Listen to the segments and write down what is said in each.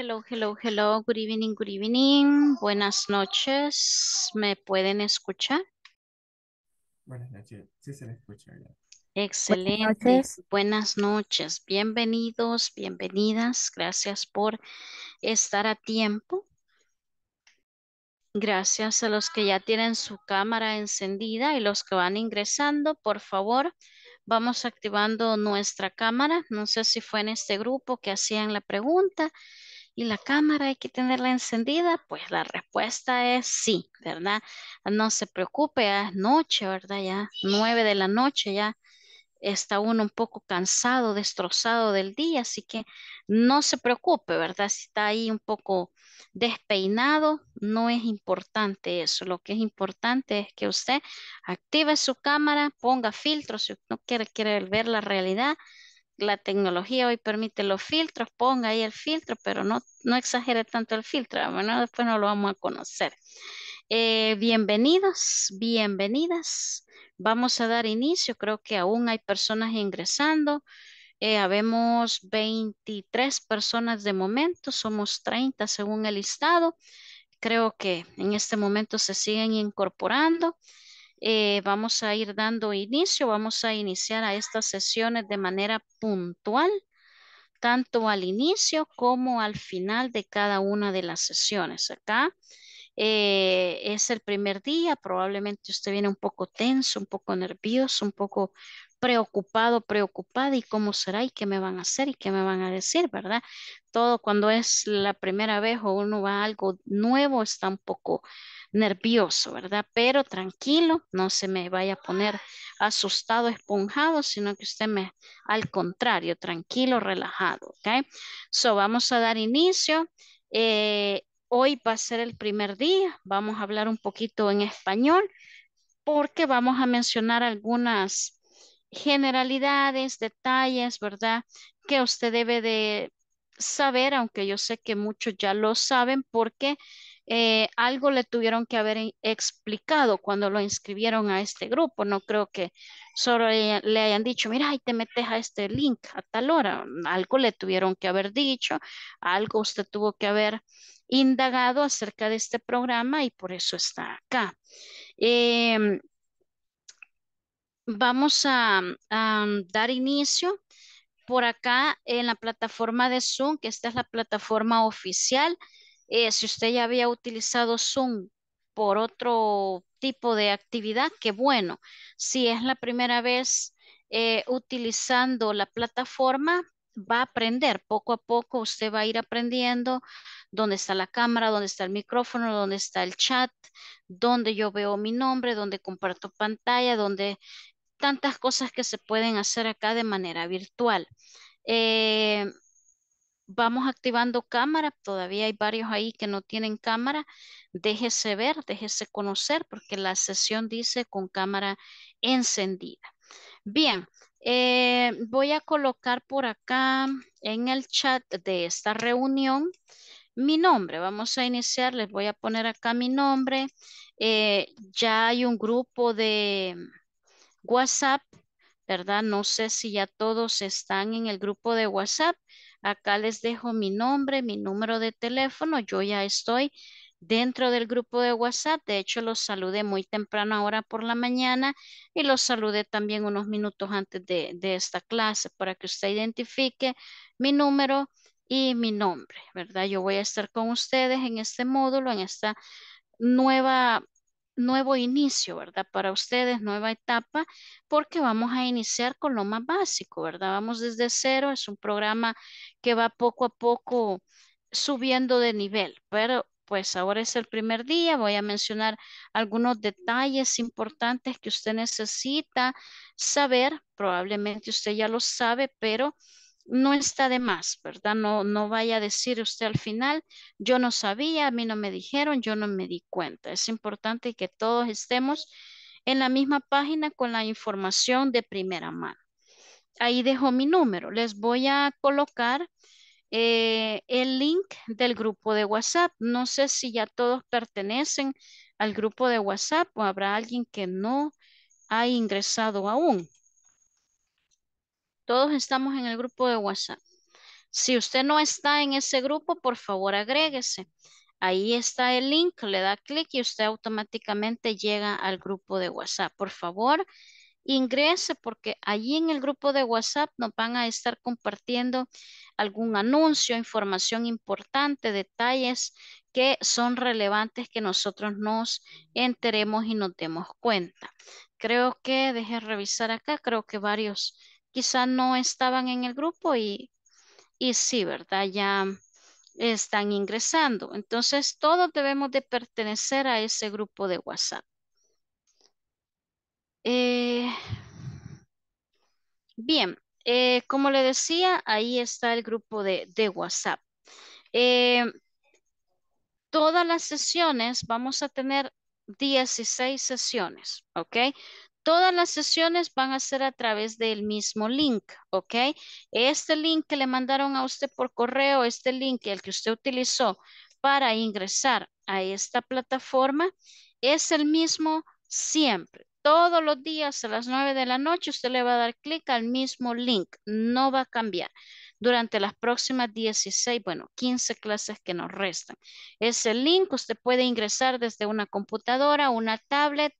Hello, hello, hello. Good evening, good evening. Buenas noches. ¿Me pueden escuchar? Buenas noches. Sí se escucha ya. Excelente. noches. Buenas noches. Bienvenidos, bienvenidas. Gracias por estar a tiempo. Gracias a los que ya tienen su cámara encendida y los que van ingresando, por favor, vamos activando nuestra cámara. No sé si fue en este grupo que hacían la pregunta y la cámara hay que tenerla encendida, pues la respuesta es sí, ¿verdad? No se preocupe, ya es noche, ¿verdad? Ya nueve de la noche, ya está uno un poco cansado, destrozado del día, así que no se preocupe, ¿verdad? Si está ahí un poco despeinado, no es importante eso. Lo que es importante es que usted active su cámara, ponga filtros si no quiere ver la realidad, la tecnología hoy permite los filtros, ponga ahí el filtro, pero no, no exagere tanto el filtro, ah, después no lo vamos a conocer. Eh, bienvenidos, bienvenidas. Vamos a dar inicio, creo que aún hay personas ingresando. Eh, habemos 23 personas de momento, somos 30 según el listado. Creo que en este momento se siguen incorporando. Eh, vamos a ir dando inicio, vamos a iniciar a estas sesiones de manera puntual, tanto al inicio como al final de cada una de las sesiones. Acá eh, es el primer día, probablemente usted viene un poco tenso, un poco nervioso, un poco preocupado, preocupada y cómo será y qué me van a hacer y qué me van a decir, ¿verdad? Todo cuando es la primera vez o uno va a algo nuevo está un poco nervioso, ¿verdad? Pero tranquilo, no se me vaya a poner asustado, esponjado, sino que usted me, al contrario, tranquilo, relajado, ¿ok? So, vamos a dar inicio. Eh, hoy va a ser el primer día, vamos a hablar un poquito en español porque vamos a mencionar algunas generalidades, detalles, ¿verdad? Que usted debe de saber, aunque yo sé que muchos ya lo saben, porque eh, algo le tuvieron que haber explicado cuando lo inscribieron a este grupo. No creo que solo le, hayan dicho, mira, ahí te metes a este link a tal hora. Mm, algo le tuvieron que haber dicho, algo usted tuvo que haber indagado acerca de este programa y por eso está acá. Em, vamos a, a, dar inicio por acá en la plataforma de Zoom, que esta es la plataforma oficial eh, si usted ya había utilizado Zoom por otro tipo de actividad, qué bueno. Si es la primera vez eh, utilizando la plataforma, va a aprender. Poco a poco usted va a ir aprendiendo dónde está la cámara, dónde está el micrófono, dónde está el chat, dónde yo veo mi nombre, dónde comparto pantalla, dónde tantas cosas que se pueden hacer acá de manera virtual. Eh, vamos activando cámara, todavía hay varios ahí que no tienen cámara, déjese ver, déjese conocer, porque la sesión dice con cámara encendida. Bien, eh, voy a colocar por acá en el chat de esta reunión mi nombre. Vamos a iniciar, les voy a poner acá mi nombre. Eh, ya hay un grupo de WhatsApp, ¿verdad? No sé si ya todos están en el grupo de WhatsApp, Acá les dejo mi nombre, mi número de teléfono. Yo ya estoy dentro del grupo de WhatsApp. De hecho, los saludé muy temprano ahora por la mañana y los saludé también unos minutos antes de, esta clase para que usted identifique mi número y mi nombre, ¿verdad? Yo voy a estar con ustedes en este módulo, en esta nueva nuevo inicio, ¿verdad? Para ustedes, nueva etapa, porque vamos a iniciar con lo más básico, ¿verdad? Vamos desde cero, es un programa que va poco a poco subiendo de nivel, pero pues ahora es el primer día, voy a mencionar algunos detalles importantes que usted necesita saber, probablemente usted ya lo sabe, pero no está de más, ¿verdad? No, no vaya a decir usted al final, yo no sabía, a mí no me dijeron, yo no me di cuenta. Es importante que todos estemos en la misma página con la información de primera mano. Ahí dejo mi número. Les voy a colocar eh, el link del grupo de WhatsApp. No sé si ya todos pertenecen al grupo de WhatsApp o habrá alguien que no ha ingresado aún. Todos estamos en el grupo de WhatsApp. Si usted no está en ese grupo, por favor agréguese. Ahí está el link, le da clic y usted automáticamente llega al grupo de WhatsApp. Por favor, ingrese porque allí en el grupo de WhatsApp nos van a estar compartiendo algún anuncio, información importante, detalles que son relevantes que nosotros nos enteremos y nos demos cuenta. Creo que, deje revisar acá, creo que varios quizá no estaban en el grupo y, y sí, ¿verdad? Ya están ingresando. Entonces, todos debemos de pertenecer a ese grupo de WhatsApp. Eh, bien, eh, como le decía, ahí está el grupo de, WhatsApp. Eh, todas las sesiones, vamos a tener 16 sesiones, ¿ok? Todas las sesiones van a ser a través del mismo link, ¿ok? Este link que le mandaron a usted por correo, este link, el que usted utilizó para ingresar a esta plataforma, es el mismo siempre. Todos los días a las 9 de la noche usted le va a dar clic al mismo link, no va a cambiar durante las próximas 16, bueno, 15 clases que nos restan. Ese link usted puede ingresar desde una computadora, una tablet,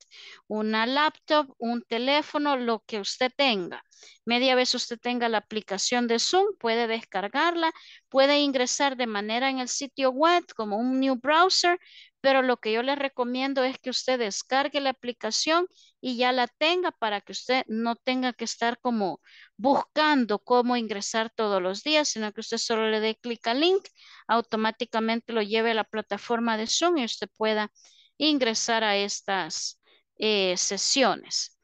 una laptop, un teléfono, lo que usted tenga. Media vez usted tenga la aplicación de Zoom, puede descargarla, puede ingresar de manera en el sitio web como un new browser, pero lo que yo les recomiendo es que usted descargue la aplicación y ya la tenga para que usted no tenga que estar como buscando cómo ingresar todos los días, sino que usted solo le dé clic al link, automáticamente lo lleve a la plataforma de Zoom y usted pueda ingresar a estas eh, sesiones.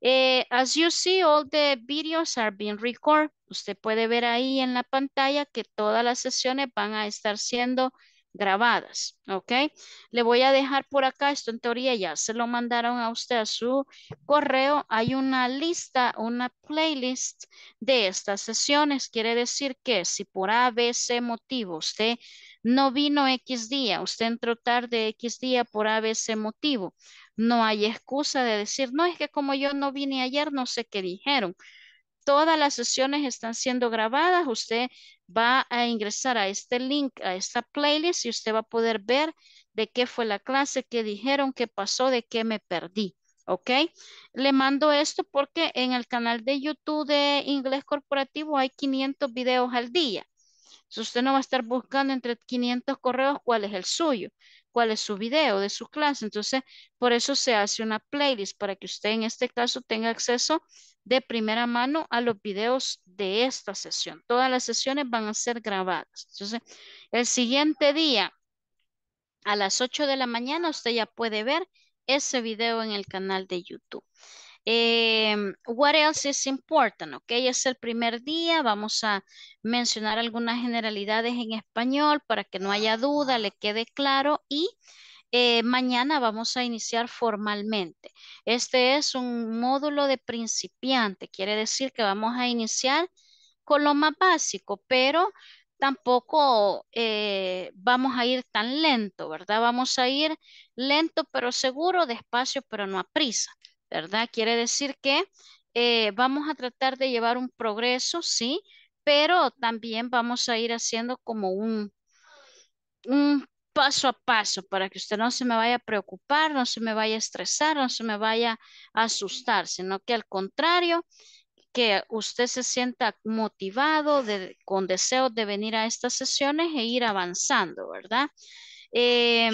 Eh, as you see, all the videos are being recorded. Usted puede ver ahí en la pantalla que todas las sesiones van a estar siendo grabadas, ¿ok? Le voy a dejar por acá, esto en teoría ya se lo mandaron a usted a su correo. Hay una lista, una playlist de estas sesiones. Quiere decir que si por ABC motivo usted no vino X día, usted entró tarde X día por ABC motivo, no hay excusa de decir, no, es que como yo no vine ayer, no sé qué dijeron. Todas las sesiones están siendo grabadas. Usted va a ingresar a este link, a esta playlist y usted va a poder ver de qué fue la clase, qué dijeron, qué pasó, de qué me perdí. ¿ok? Le mando esto porque en el canal de YouTube de Inglés Corporativo hay 500 videos al día. Si usted no va a estar buscando entre 500 correos cuál es el suyo cuál es su video de su clase. Entonces, por eso se hace una playlist para que usted en este caso tenga acceso de primera mano a los videos de esta sesión. Todas las sesiones van a ser grabadas. Entonces, el siguiente día, a las 8 de la mañana, usted ya puede ver ese video en el canal de YouTube. Eh, what else is important? Ok, es el primer día. Vamos a mencionar algunas generalidades en español para que no haya duda, le quede claro y eh, mañana vamos a iniciar formalmente. Este es un módulo de principiante, quiere decir que vamos a iniciar con lo más básico, pero tampoco eh, vamos a ir tan lento, ¿verdad? Vamos a ir lento pero seguro, despacio pero no a prisa. ¿verdad? Quiere decir que eh, vamos a tratar de llevar un progreso, sí, pero también vamos a ir haciendo como un, un paso a paso para que usted no se me vaya a preocupar, no se me vaya a estresar, no se me vaya a asustar, sino que al contrario, que usted se sienta motivado, con deseo de venir a estas sesiones e ir avanzando, ¿verdad? Em,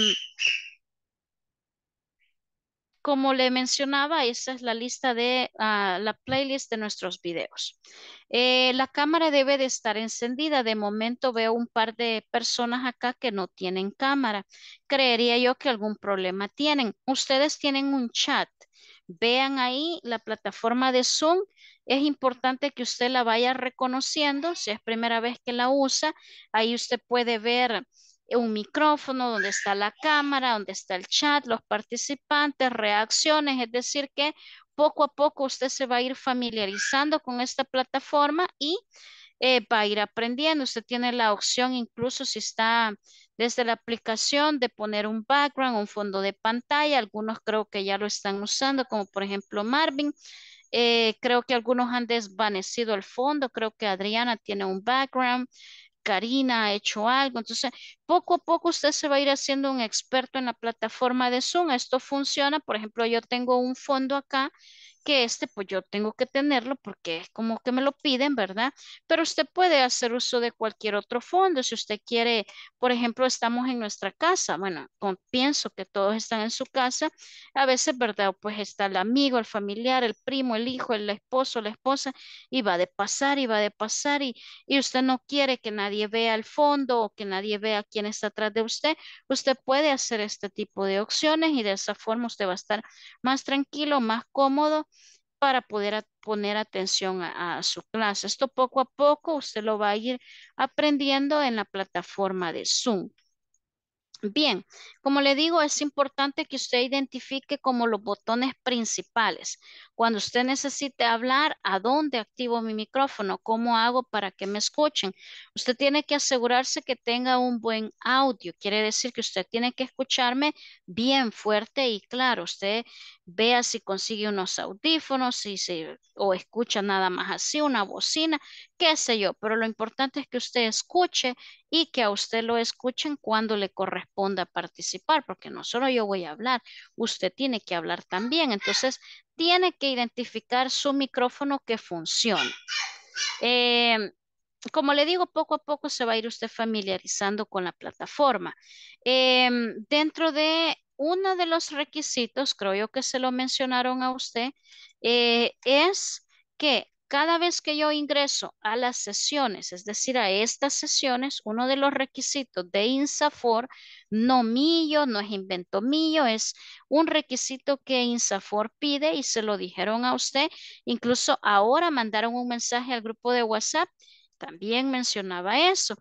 como le mencionaba, esa es la lista de ah, la playlist de nuestros videos. Eh, la cámara debe de estar encendida. De momento veo un par de personas acá que no tienen cámara. Creería yo que algún problema tienen. Ustedes tienen un chat. Vean ahí la plataforma de Zoom. Es importante que usted la vaya reconociendo. Si es primera vez que la usa, ahí usted puede ver un micrófono, donde está la cámara, donde está el chat, los participantes, reacciones, es decir que poco a poco usted se va a ir familiarizando con esta plataforma y eh, va a ir aprendiendo. Usted tiene la opción, incluso si está desde la aplicación, de poner un background, un fondo de pantalla. Algunos creo que ya lo están usando, como por ejemplo Marvin. Eh, creo que algunos han desvanecido el fondo. Creo que Adriana tiene un background. Karina ha hecho algo. Entonces, poco a poco usted se va a ir haciendo un experto en la plataforma de Zoom. Esto funciona. Por ejemplo, yo tengo un fondo acá que este pues yo tengo que tenerlo porque es como que me lo piden, ¿verdad? Pero usted puede hacer uso de cualquier otro fondo. Si usted quiere, por ejemplo, estamos en nuestra casa, bueno, con, pienso que todos están en su casa, a veces, ¿verdad? Pues está el amigo, el familiar, el primo, el hijo, el esposo, la esposa, y va de pasar, y va de pasar, y, y usted no quiere que nadie vea el fondo o que nadie vea quién está atrás de usted, usted puede hacer este tipo de opciones y de esa forma usted va a estar más tranquilo, más cómodo para poder poner atención a, su clase. Esto poco a poco usted lo va a ir aprendiendo en la plataforma de Zoom. Bien, como le digo, es importante que usted identifique como los botones principales. Cuando usted necesite hablar, ¿a dónde activo mi micrófono? ¿Cómo hago para que me escuchen? Usted tiene que asegurarse que tenga un buen audio. Quiere decir que usted tiene que escucharme bien fuerte y claro. Usted vea si consigue unos audífonos si o escucha nada más así, una bocina qué sé yo, pero lo importante es que usted escuche y que a usted lo escuchen cuando le corresponda participar, porque no solo yo voy a hablar, usted tiene que hablar también. Entonces, tiene que identificar su micrófono que funcione. Eh, como le digo, poco a poco se va a ir usted familiarizando con la plataforma. Eh, dentro de uno de los requisitos, creo yo que se lo mencionaron a usted, eh, es que cada vez que yo ingreso a las sesiones, es decir, a estas sesiones, uno de los requisitos de INSAFOR, no mío, no es invento mío, es un requisito que INSAFOR pide y se lo dijeron a usted. Incluso ahora mandaron un mensaje al grupo de WhatsApp, también mencionaba eso.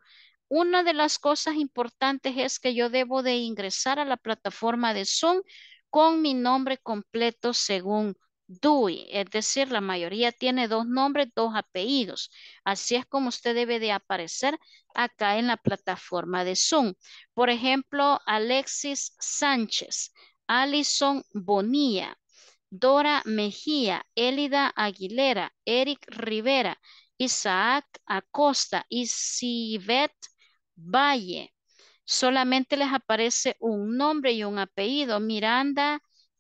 Una de las cosas importantes es que yo debo de ingresar a la plataforma de Zoom con mi nombre completo según es decir, la mayoría tiene dos nombres, dos apellidos. Así es como usted debe de aparecer acá en la plataforma de Zoom. Por ejemplo, Alexis Sánchez, Alison Bonilla, Dora Mejía, Elida Aguilera, Eric Rivera, Isaac Acosta y Sibet Valle. Solamente les aparece un nombre y un apellido, Miranda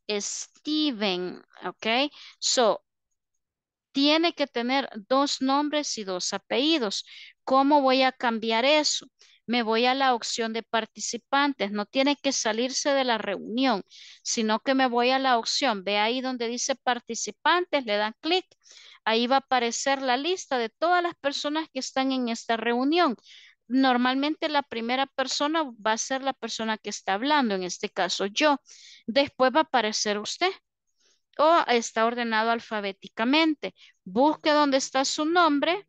Steven, ¿ok? So, tiene que tener dos nombres y dos apellidos. ¿Cómo voy a cambiar eso? Me voy a la opción de participantes. No tiene que salirse de la reunión, sino que me voy a la opción. Ve ahí donde dice participantes, le dan clic. Ahí va a aparecer la lista de todas las personas que están en esta reunión normalmente la primera persona va a ser la persona que está hablando, en este caso yo. Después va a aparecer usted. O está ordenado alfabéticamente. Busque dónde está su nombre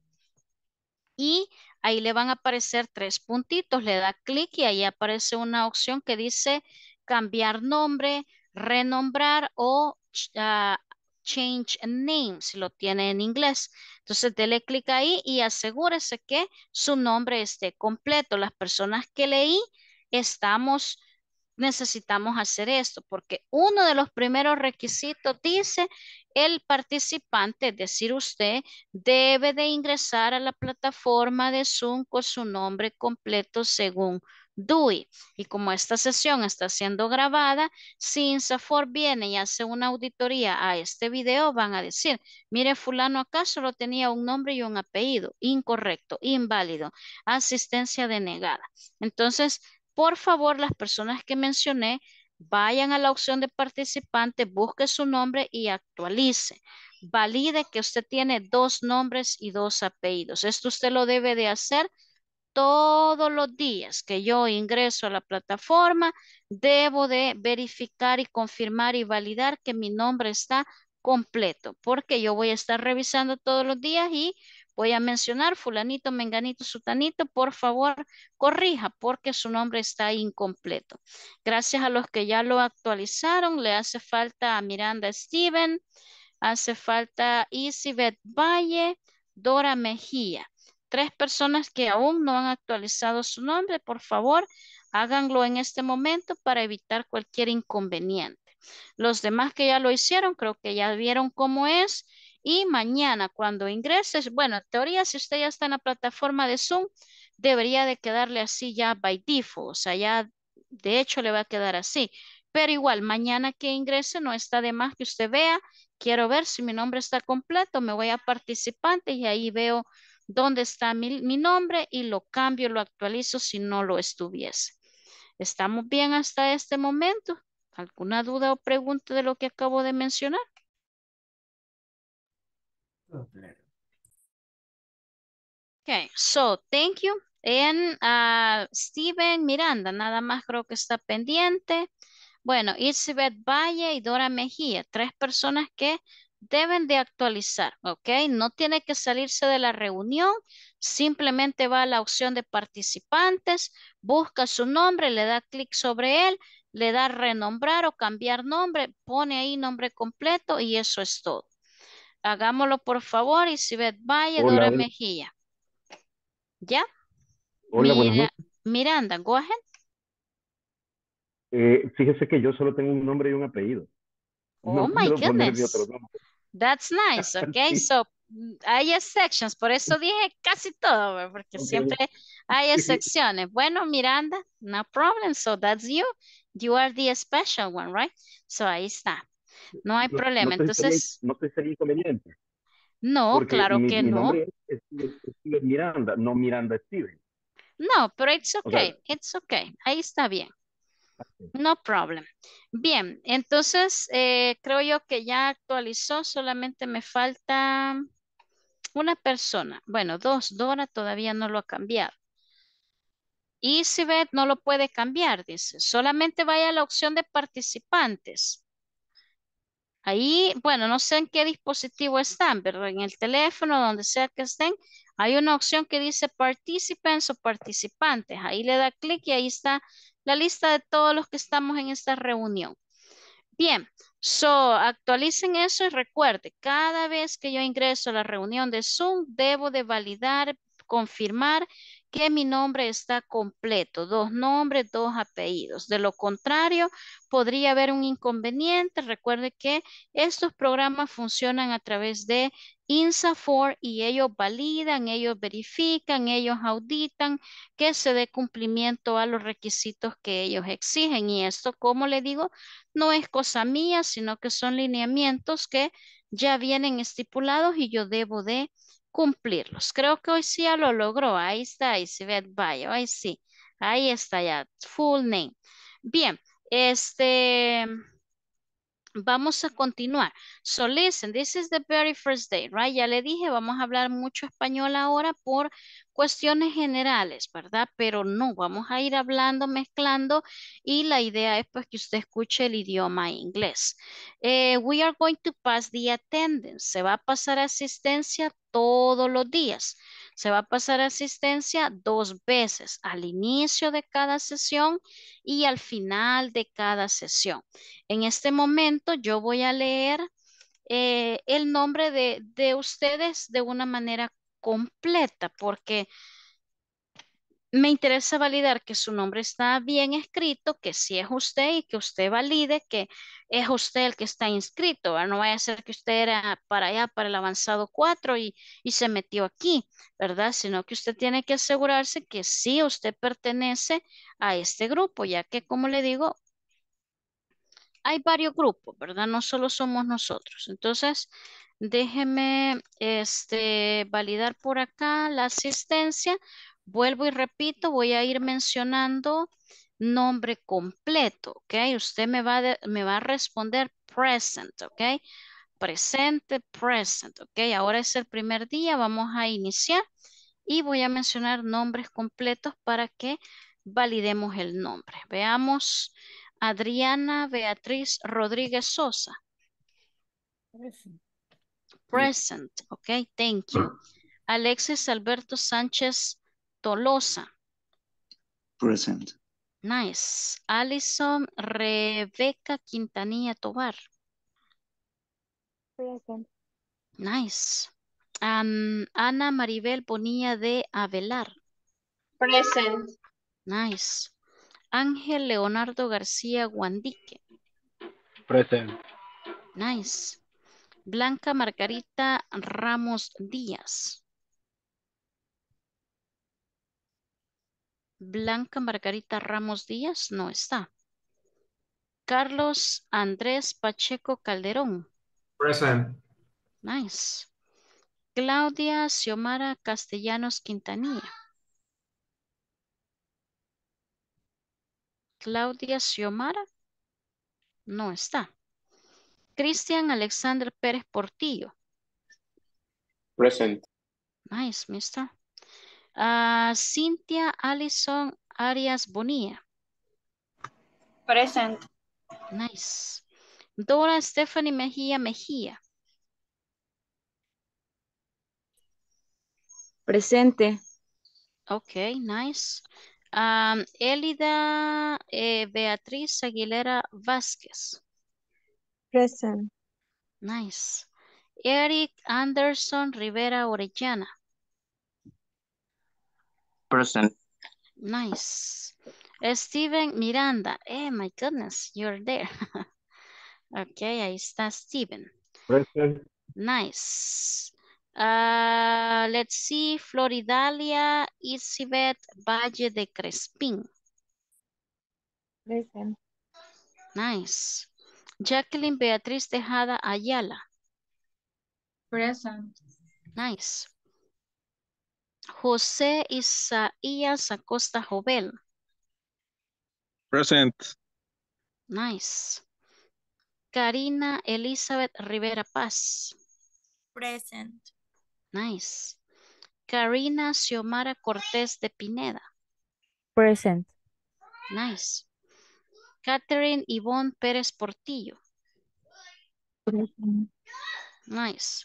y ahí le van a aparecer tres puntitos. Le da clic y ahí aparece una opción que dice cambiar nombre, renombrar o ah, change name, si lo tiene en inglés. Entonces, dele clic ahí y asegúrese que su nombre esté completo. Las personas que leí estamos, necesitamos hacer esto, porque uno de los primeros requisitos dice el participante, es decir, usted debe de ingresar a la plataforma de Zoom con su nombre completo según do Y como esta sesión está siendo grabada, si Insafor viene y hace una auditoría a este video, van a decir, mire, fulano acá solo tenía un nombre y un apellido, incorrecto, inválido, asistencia denegada. Entonces, por favor, las personas que mencioné, vayan a la opción de participante, busque su nombre y actualice. Valide que usted tiene dos nombres y dos apellidos. Esto usted lo debe de hacer todos los días que yo ingreso a la plataforma, debo de verificar y confirmar y validar que mi nombre está completo, porque yo voy a estar revisando todos los días y voy a mencionar fulanito, menganito, sutanito, por favor, corrija porque su nombre está incompleto. Gracias a los que ya lo actualizaron, le hace falta a Miranda Steven, hace falta Isibet Valle, Dora Mejía tres personas que aún no han actualizado su nombre, por favor, háganlo en este momento para evitar cualquier inconveniente. Los demás que ya lo hicieron, creo que ya vieron cómo es. Y mañana cuando ingreses, bueno, en teoría, si usted ya está en la plataforma de Zoom, debería de quedarle así ya by default, o sea, ya de hecho le va a quedar así. Pero igual, mañana que ingrese, no está de más que usted vea, quiero ver si mi nombre está completo, me voy a participante y ahí veo dónde está mi, nombre y lo cambio, lo actualizo si no lo estuviese. ¿Estamos bien hasta este momento? ¿Alguna duda o pregunta de lo que acabo de mencionar? Okay, so thank you. And ah, Steven Miranda, nada más creo que está pendiente. Bueno, Isabel Valle y Dora Mejía, tres personas que deben de actualizar, ¿ok? No tiene que salirse de la reunión, simplemente va a la opción de participantes, busca su nombre, le da clic sobre él, le da renombrar o cambiar nombre, pone ahí nombre completo y eso es todo. Hagámoslo por favor, Isibet Valle, Dora Mejía. ¿Ya? Hola, Mira, Miranda, go ahead. Eh, fíjese que yo solo tengo un nombre y un apellido. Oh no my goodness. That's nice, okay. So, mm, hay exceptions, por eso dije casi todo, porque siempre hay excepciones. Bueno, Miranda, no problem, so that's you. You are the special one, right? So, ahí está. No hay problema, entonces... no te sería inconveniente. No, claro que no. Miranda, no Miranda Steven. No, pero it's okay, it's okay. Ahí está bien. No problem. Bien, entonces eh, creo yo que ya actualizó, solamente me falta una persona. Bueno, dos, Dora todavía no lo ha cambiado. Y ve, no lo puede cambiar, dice. Solamente vaya a la opción de participantes. Ahí, bueno, no sé en qué dispositivo están, pero en el teléfono, donde sea que estén, hay una opción que dice participants o participantes. Ahí le da clic y ahí está la lista de todos los que estamos en esta reunión. Bien, so actualicen eso y recuerde, cada vez que yo ingreso a la reunión de Zoom, debo de validar, confirmar que mi nombre está completo, dos nombres, dos apellidos. De lo contrario, podría haber un inconveniente. Recuerde que estos programas funcionan a través de INSAFOR y ellos validan, ellos verifican, ellos auditan que se dé cumplimiento a los requisitos que ellos exigen. Y esto, como le digo, no es cosa mía, sino que son lineamientos que ya vienen estipulados y yo debo de cumplirlos. Creo que hoy sí ya lo logró. Ahí está, ahí ve, vaya, ahí sí. Ahí está ya, full name. Bien, este, Vamos a continuar. So listen, this is the very first day, right? Ya le dije, vamos a hablar mucho español ahora por cuestiones generales, ¿verdad? Pero no, vamos a ir hablando, mezclando y la idea es pues que usted escuche el idioma inglés. Eh, we are going to pass the attendance. Se va a pasar asistencia todos los días. Se va a pasar asistencia dos veces, al inicio de cada sesión y al final de cada sesión. En este momento yo voy a leer eh, el nombre de, de ustedes de una manera completa porque me interesa validar que su nombre está bien escrito, que sí es usted y que usted valide que es usted el que está inscrito. No vaya a ser que usted era para allá, para el avanzado 4 y, se metió aquí, ¿verdad? Sino que usted tiene que asegurarse que sí usted pertenece a este grupo, ya que, como le digo, hay varios grupos, ¿verdad? No solo somos nosotros. Entonces, déjeme este, validar por acá la asistencia Vuelvo y repito, voy a ir mencionando nombre completo, ¿ok? Usted me va, a responder present, ¿ok? Presente, present, ¿ok? Ahora es el primer día, vamos a iniciar y voy a mencionar nombres completos para que validemos el nombre. Veamos Adriana Beatriz Rodríguez Sosa. Present. Present, ok, thank you. Alexis Alberto Sánchez Tolosa. Present. Nice. Alison Rebeca Quintanilla Tobar. Present. Nice. Ana Maribel ponía de Avelar. Present. Nice. Ángel Leonardo García Guandique. Present. Nice. Blanca Margarita Ramos Díaz. Blanca Margarita Ramos Díaz no está. Carlos Andrés Pacheco Calderón. Present. Nice. Claudia Xiomara Castellanos Quintanilla. Claudia Xiomara no está. Cristian Alexander Pérez Portillo. Present. Nice, mister. Ah, Cynthia Allison Arias Bonilla. Present. Nice. Dora Stephanie Mejía Mejía. Presente. Ok, nice. Elida eh, Beatriz Aguilera Vázquez. Present. Nice. Eric Anderson Rivera Orellana present Nice. Steven Miranda. Eh, my goodness, you're there. okay ahí está Steven. Present. Nice. Uh, let's see, Floridalia, Isibet, Valle de Crespin. Present. Nice. Jacqueline Beatriz Tejada Ayala. Present. Nice. José Isaías Acosta Jovel. Present. Nice. Karina Elizabeth Rivera Paz. Present. Nice. Karina Xiomara Cortés de Pineda. Present. Nice. Catherine Ivonne Pérez Portillo. Present. Nice.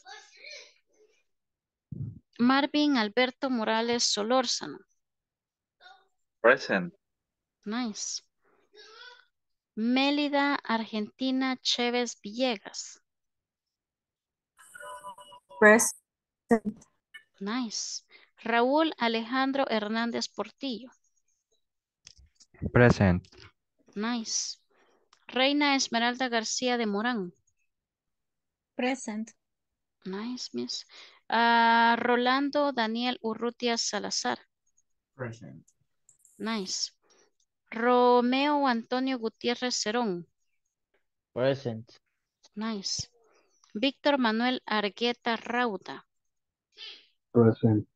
Marvin Alberto Morales Solórzano. Present. Nice. Mélida Argentina Chévez Villegas. Present. Nice. Raúl Alejandro Hernández Portillo. Present. Nice. Reina Esmeralda García de Morán. Present. Nice, miss. Ah, Rolando Daniel Urrutia Salazar. Present. Nice. Romeo Antonio Gutiérrez Cerón. Present. Nice. Víctor Manuel Argueta Rauta Present.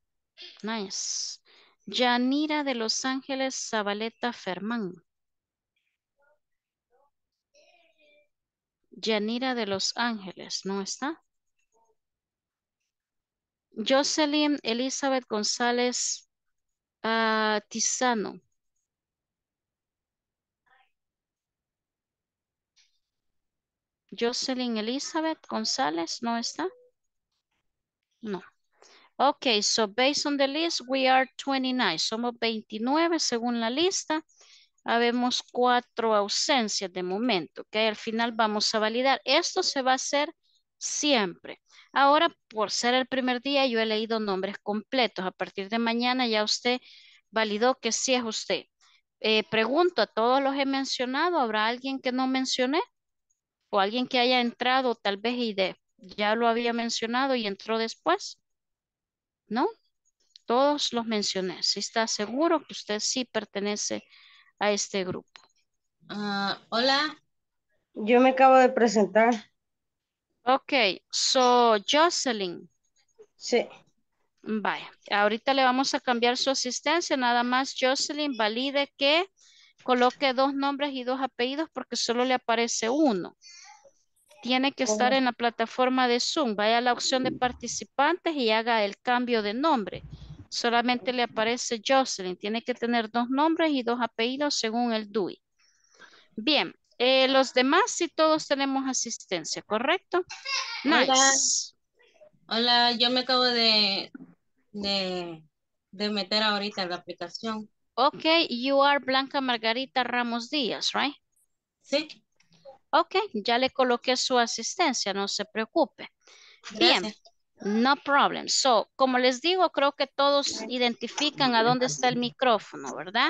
Nice. Yanira de Los Ángeles Zabaleta Fermán. Yanira de Los Ángeles, ¿no está? Jocelyn Elizabeth González ah, Tizano. Jocelyn Elizabeth González, ¿no está? No. Ok, so based on the list, we are 29. Somos 29 según la lista. Habemos cuatro ausencias de momento, que al final vamos a validar. Esto se va a hacer siempre. Ahora, por ser el primer día, yo he leído nombres completos. A partir de mañana ya usted validó que sí es usted. Eh, pregunto, a todos los he mencionado, ¿habrá alguien que no mencioné? O alguien que haya entrado tal vez y ya lo había mencionado y entró después. ¿No? Todos los mencioné. está seguro que usted sí pertenece a este grupo. Ah, hola. Yo me acabo de presentar. Ok, so Jocelyn. Sí. Vaya, ahorita le vamos a cambiar su asistencia, nada más Jocelyn valide que coloque dos nombres y dos apellidos porque solo le aparece uno. Tiene que estar oh. en la plataforma de Zoom, vaya a la opción de participantes y haga el cambio de nombre. Solamente le aparece Jocelyn, tiene que tener dos nombres y dos apellidos según el DUI. Bien, eh, los demás sí todos tenemos asistencia, ¿correcto? Nice. Hola, yo me acabo de, de, meter ahorita en la aplicación. Ok, you are Blanca Margarita Ramos Díaz, right? Sí. Ok, ya le coloqué su asistencia, no se preocupe. Bien, no problem. So, como les digo, creo que todos identifican a dónde está el micrófono, ¿verdad?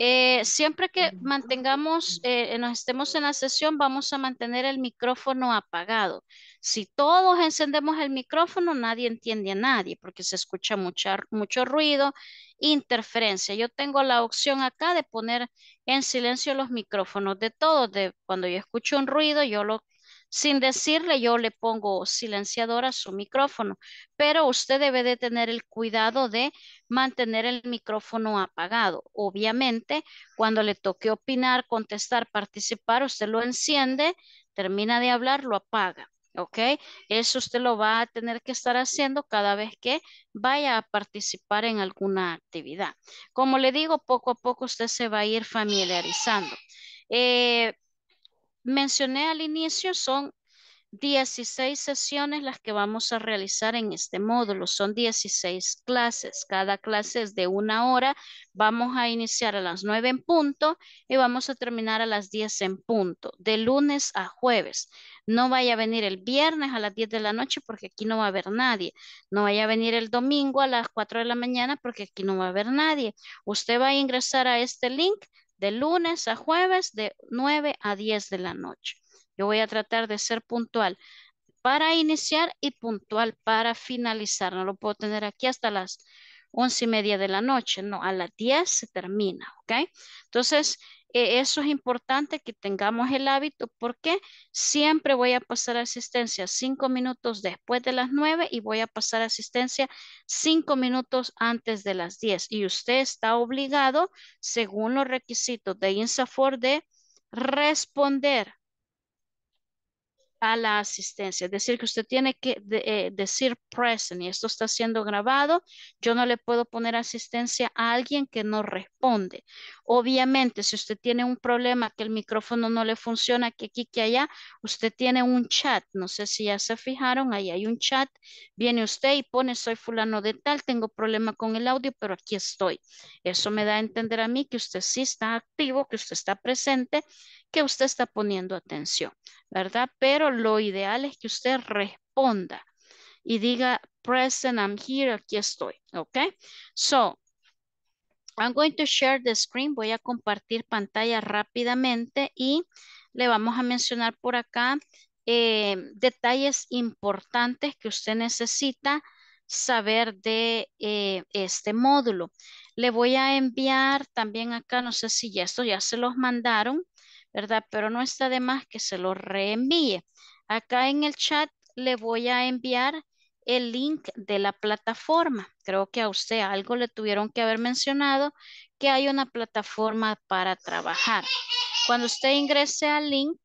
Eh, siempre que mantengamos, eh, eh, nos estemos en la sesión, vamos a mantener el micrófono apagado. Si todos encendemos el micrófono, nadie entiende a nadie porque se escucha mucho ruido, interferencia. Yo tengo la opción acá de poner en silencio los micrófonos de todos. De, cuando yo escucho un ruido, yo lo sin decirle, yo le pongo silenciador a su micrófono, pero usted debe de tener el cuidado de mantener el micrófono apagado. Obviamente, cuando le toque opinar, contestar, participar, usted lo enciende, termina de hablar, lo apaga. ¿ok? Eso usted lo va a tener que estar haciendo cada vez que vaya a participar en alguna actividad. Como le digo, poco a poco usted se va a ir familiarizando. Eh, mencioné al inicio, son 16 sesiones las que vamos a realizar en este módulo. Son 16 clases. Cada clase es de una hora. Vamos a iniciar a las 9 en punto y vamos a terminar a las 10 en punto, de lunes a jueves. No vaya a venir el viernes a las 10 de la noche porque aquí no va a haber nadie. No vaya a venir el domingo a las 4 de la mañana porque aquí no va a haber nadie. Usted va a ingresar a este link de lunes a jueves de 9 a 10 de la noche. Yo voy a tratar de ser puntual para iniciar y puntual para finalizar. No lo puedo tener aquí hasta las 11 y media de la noche, no, a las 10 se termina, ¿ok? Entonces, e, eso es importante que tengamos el hábito porque siempre voy a pasar asistencia cinco minutos después de las nueve y voy a pasar asistencia cinco minutos antes de las diez. Y usted está obligado, según los requisitos de INSAFOR, de responder a la asistencia. Es decir, que usted tiene que eh, decir present y esto está siendo grabado. Yo no le puedo poner asistencia a alguien que no responde. Obviamente, si usted tiene un problema que el micrófono no le funciona, que aquí, que allá, usted tiene un chat. No sé si ya se fijaron, ahí hay un chat. Viene usted y pone, soy fulano de tal, tengo problema con el audio, pero aquí estoy. Eso me da a entender a mí que usted sí está activo, que usted está presente, que usted está poniendo atención. ¿verdad? Pero lo ideal es que usted responda y diga, present, I'm here, aquí estoy, ¿ok? So, I'm going to share the screen. Voy a compartir pantalla rápidamente y le vamos a mencionar por acá eh, detalles importantes que usted necesita saber de eh, este módulo. Le voy a enviar también acá, no sé si ya esto ya se los mandaron, ¿verdad? Pero no está de más que se lo reenvíe. Acá en el chat le voy a enviar el link de la plataforma. Creo que a usted algo le tuvieron que haber mencionado que hay una plataforma para trabajar. Cuando usted ingrese al link.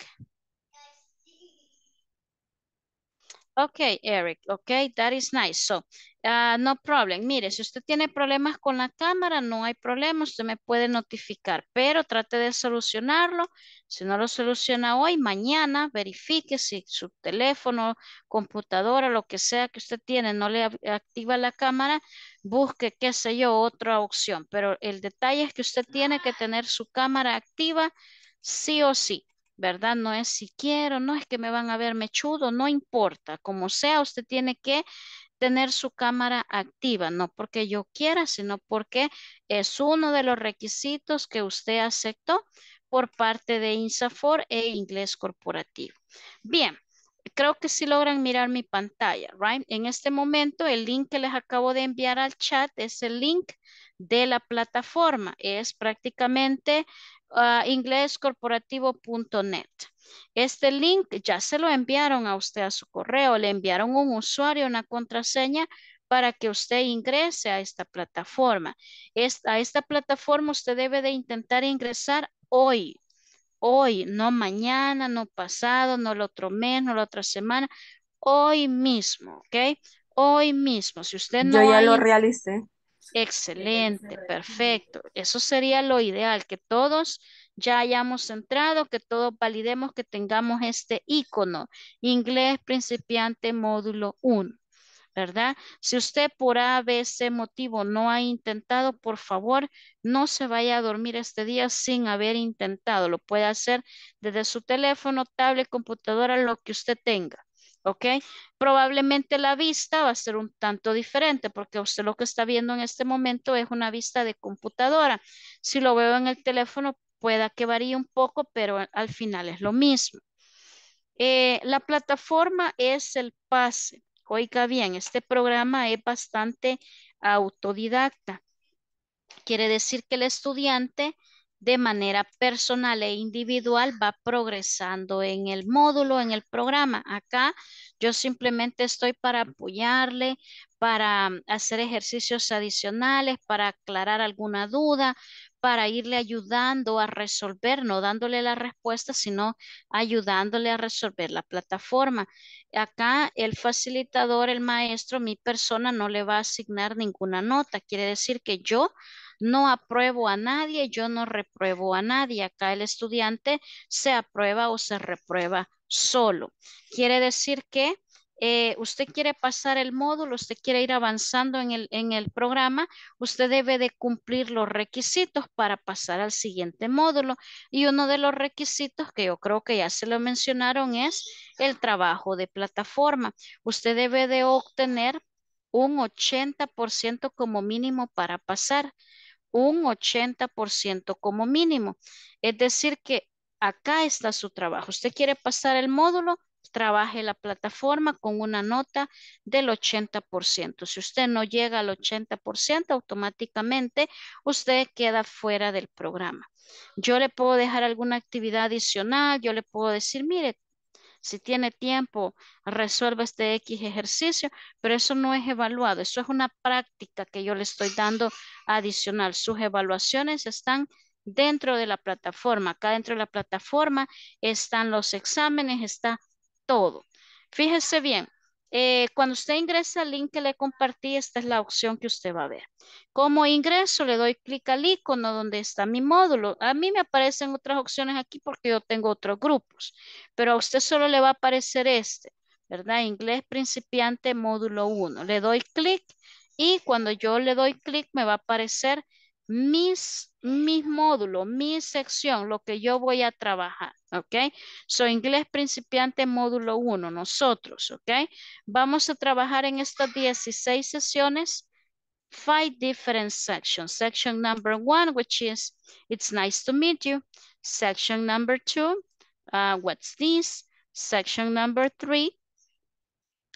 Ok, Eric. Ok, that is nice. So, Ah, no problem. Mire, si usted tiene problemas con la cámara, no hay problema, usted me puede notificar, pero trate de solucionarlo. Si no lo soluciona hoy, mañana verifique si su teléfono, computadora, lo que sea que usted tiene, no le activa la cámara, busque, qué sé yo, otra opción. Pero el detalle es que usted tiene que tener su cámara activa sí o sí. ¿verdad? No es si quiero, no es que me van a ver mechudo, no importa. Como sea, usted tiene que tener su cámara activa, no porque yo quiera, sino porque es uno de los requisitos que usted aceptó por parte de INSAFOR e Inglés Corporativo. Bien, creo que sí logran mirar mi pantalla, right? En este momento el link que les acabo de enviar al chat es el link de la plataforma, es prácticamente ah, ingléscorporativo.net. inglescorporativo.net. Este link ya se lo enviaron a usted a su correo, le enviaron un usuario, una contraseña para que usted ingrese a esta plataforma. a esta plataforma usted debe de intentar ingresar hoy, hoy, no mañana, no pasado, no el otro mes, no la otra semana, hoy mismo, ¿ok? Hoy mismo, si usted no... Yo ya lo realicé. Excelente, perfecto. Eso sería lo ideal, que todos ya hayamos entrado, que todos validemos que tengamos este icono, inglés principiante módulo 1, ¿verdad? Si usted por ABC motivo no ha intentado, por favor, no se vaya a dormir este día sin haber intentado. Lo puede hacer desde su teléfono, tablet, computadora, lo que usted tenga. ¿ok? Probablemente la vista va a ser un tanto diferente porque usted lo que está viendo en este momento es una vista de computadora. Si lo veo en el teléfono, pueda que varíe un poco, pero al final es lo mismo. Eh, la plataforma es el pase. Oiga bien, este programa es bastante autodidacta. Quiere decir que el estudiante de manera personal e individual va progresando en el módulo, en el programa. Acá yo simplemente estoy para apoyarle, para mm, hacer ejercicios adicionales, para aclarar alguna duda, para irle ayudando a resolver, no dándole la respuesta, sino ayudándole a resolver la plataforma. Acá el facilitador, el maestro, mi persona no le va a asignar ninguna nota. Quiere decir que yo no apruebo a nadie, yo no repruebo a nadie. Acá el estudiante se aprueba o se reprueba solo. Quiere decir que eh, usted quiere pasar el módulo, usted quiere ir avanzando en el, en el programa, usted debe de cumplir los requisitos para pasar al siguiente módulo. Y uno de los requisitos que yo creo que ya se lo mencionaron es el trabajo de plataforma. Usted debe de obtener un 80% como mínimo para pasar, un 80% como mínimo. Es decir que acá está su trabajo. Usted quiere pasar el módulo, trabaje la plataforma con una nota del 80%. Si usted no llega al 80%, automáticamente usted queda fuera del programa. Yo le puedo dejar alguna actividad adicional, yo le puedo decir, mire, si tiene tiempo, resuelva este X ejercicio, pero eso no es evaluado, eso es una práctica que yo le estoy dando adicional. Sus evaluaciones están dentro de la plataforma. Acá dentro de la plataforma están los exámenes, está todo. Fíjese bien, eh, cuando usted ingresa al link que le compartí, esta es la opción que usted va a ver. Como ingreso, le doy clic al icono donde está mi módulo. A mí me aparecen otras opciones aquí porque yo tengo otros grupos, pero a usted solo le va a aparecer este, ¿verdad? Inglés principiante módulo 1. Le doy clic y cuando yo le doy clic me va a aparecer mis, mis módulos, mi sección, lo que yo voy a trabajar, ¿ok? So, inglés principiante módulo 1, nosotros, ¿ok? Vamos a trabajar en estas 16 sesiones, five different sections. Section number one, which is, it's nice to meet you. Section number two, uh, what's this? Section number three,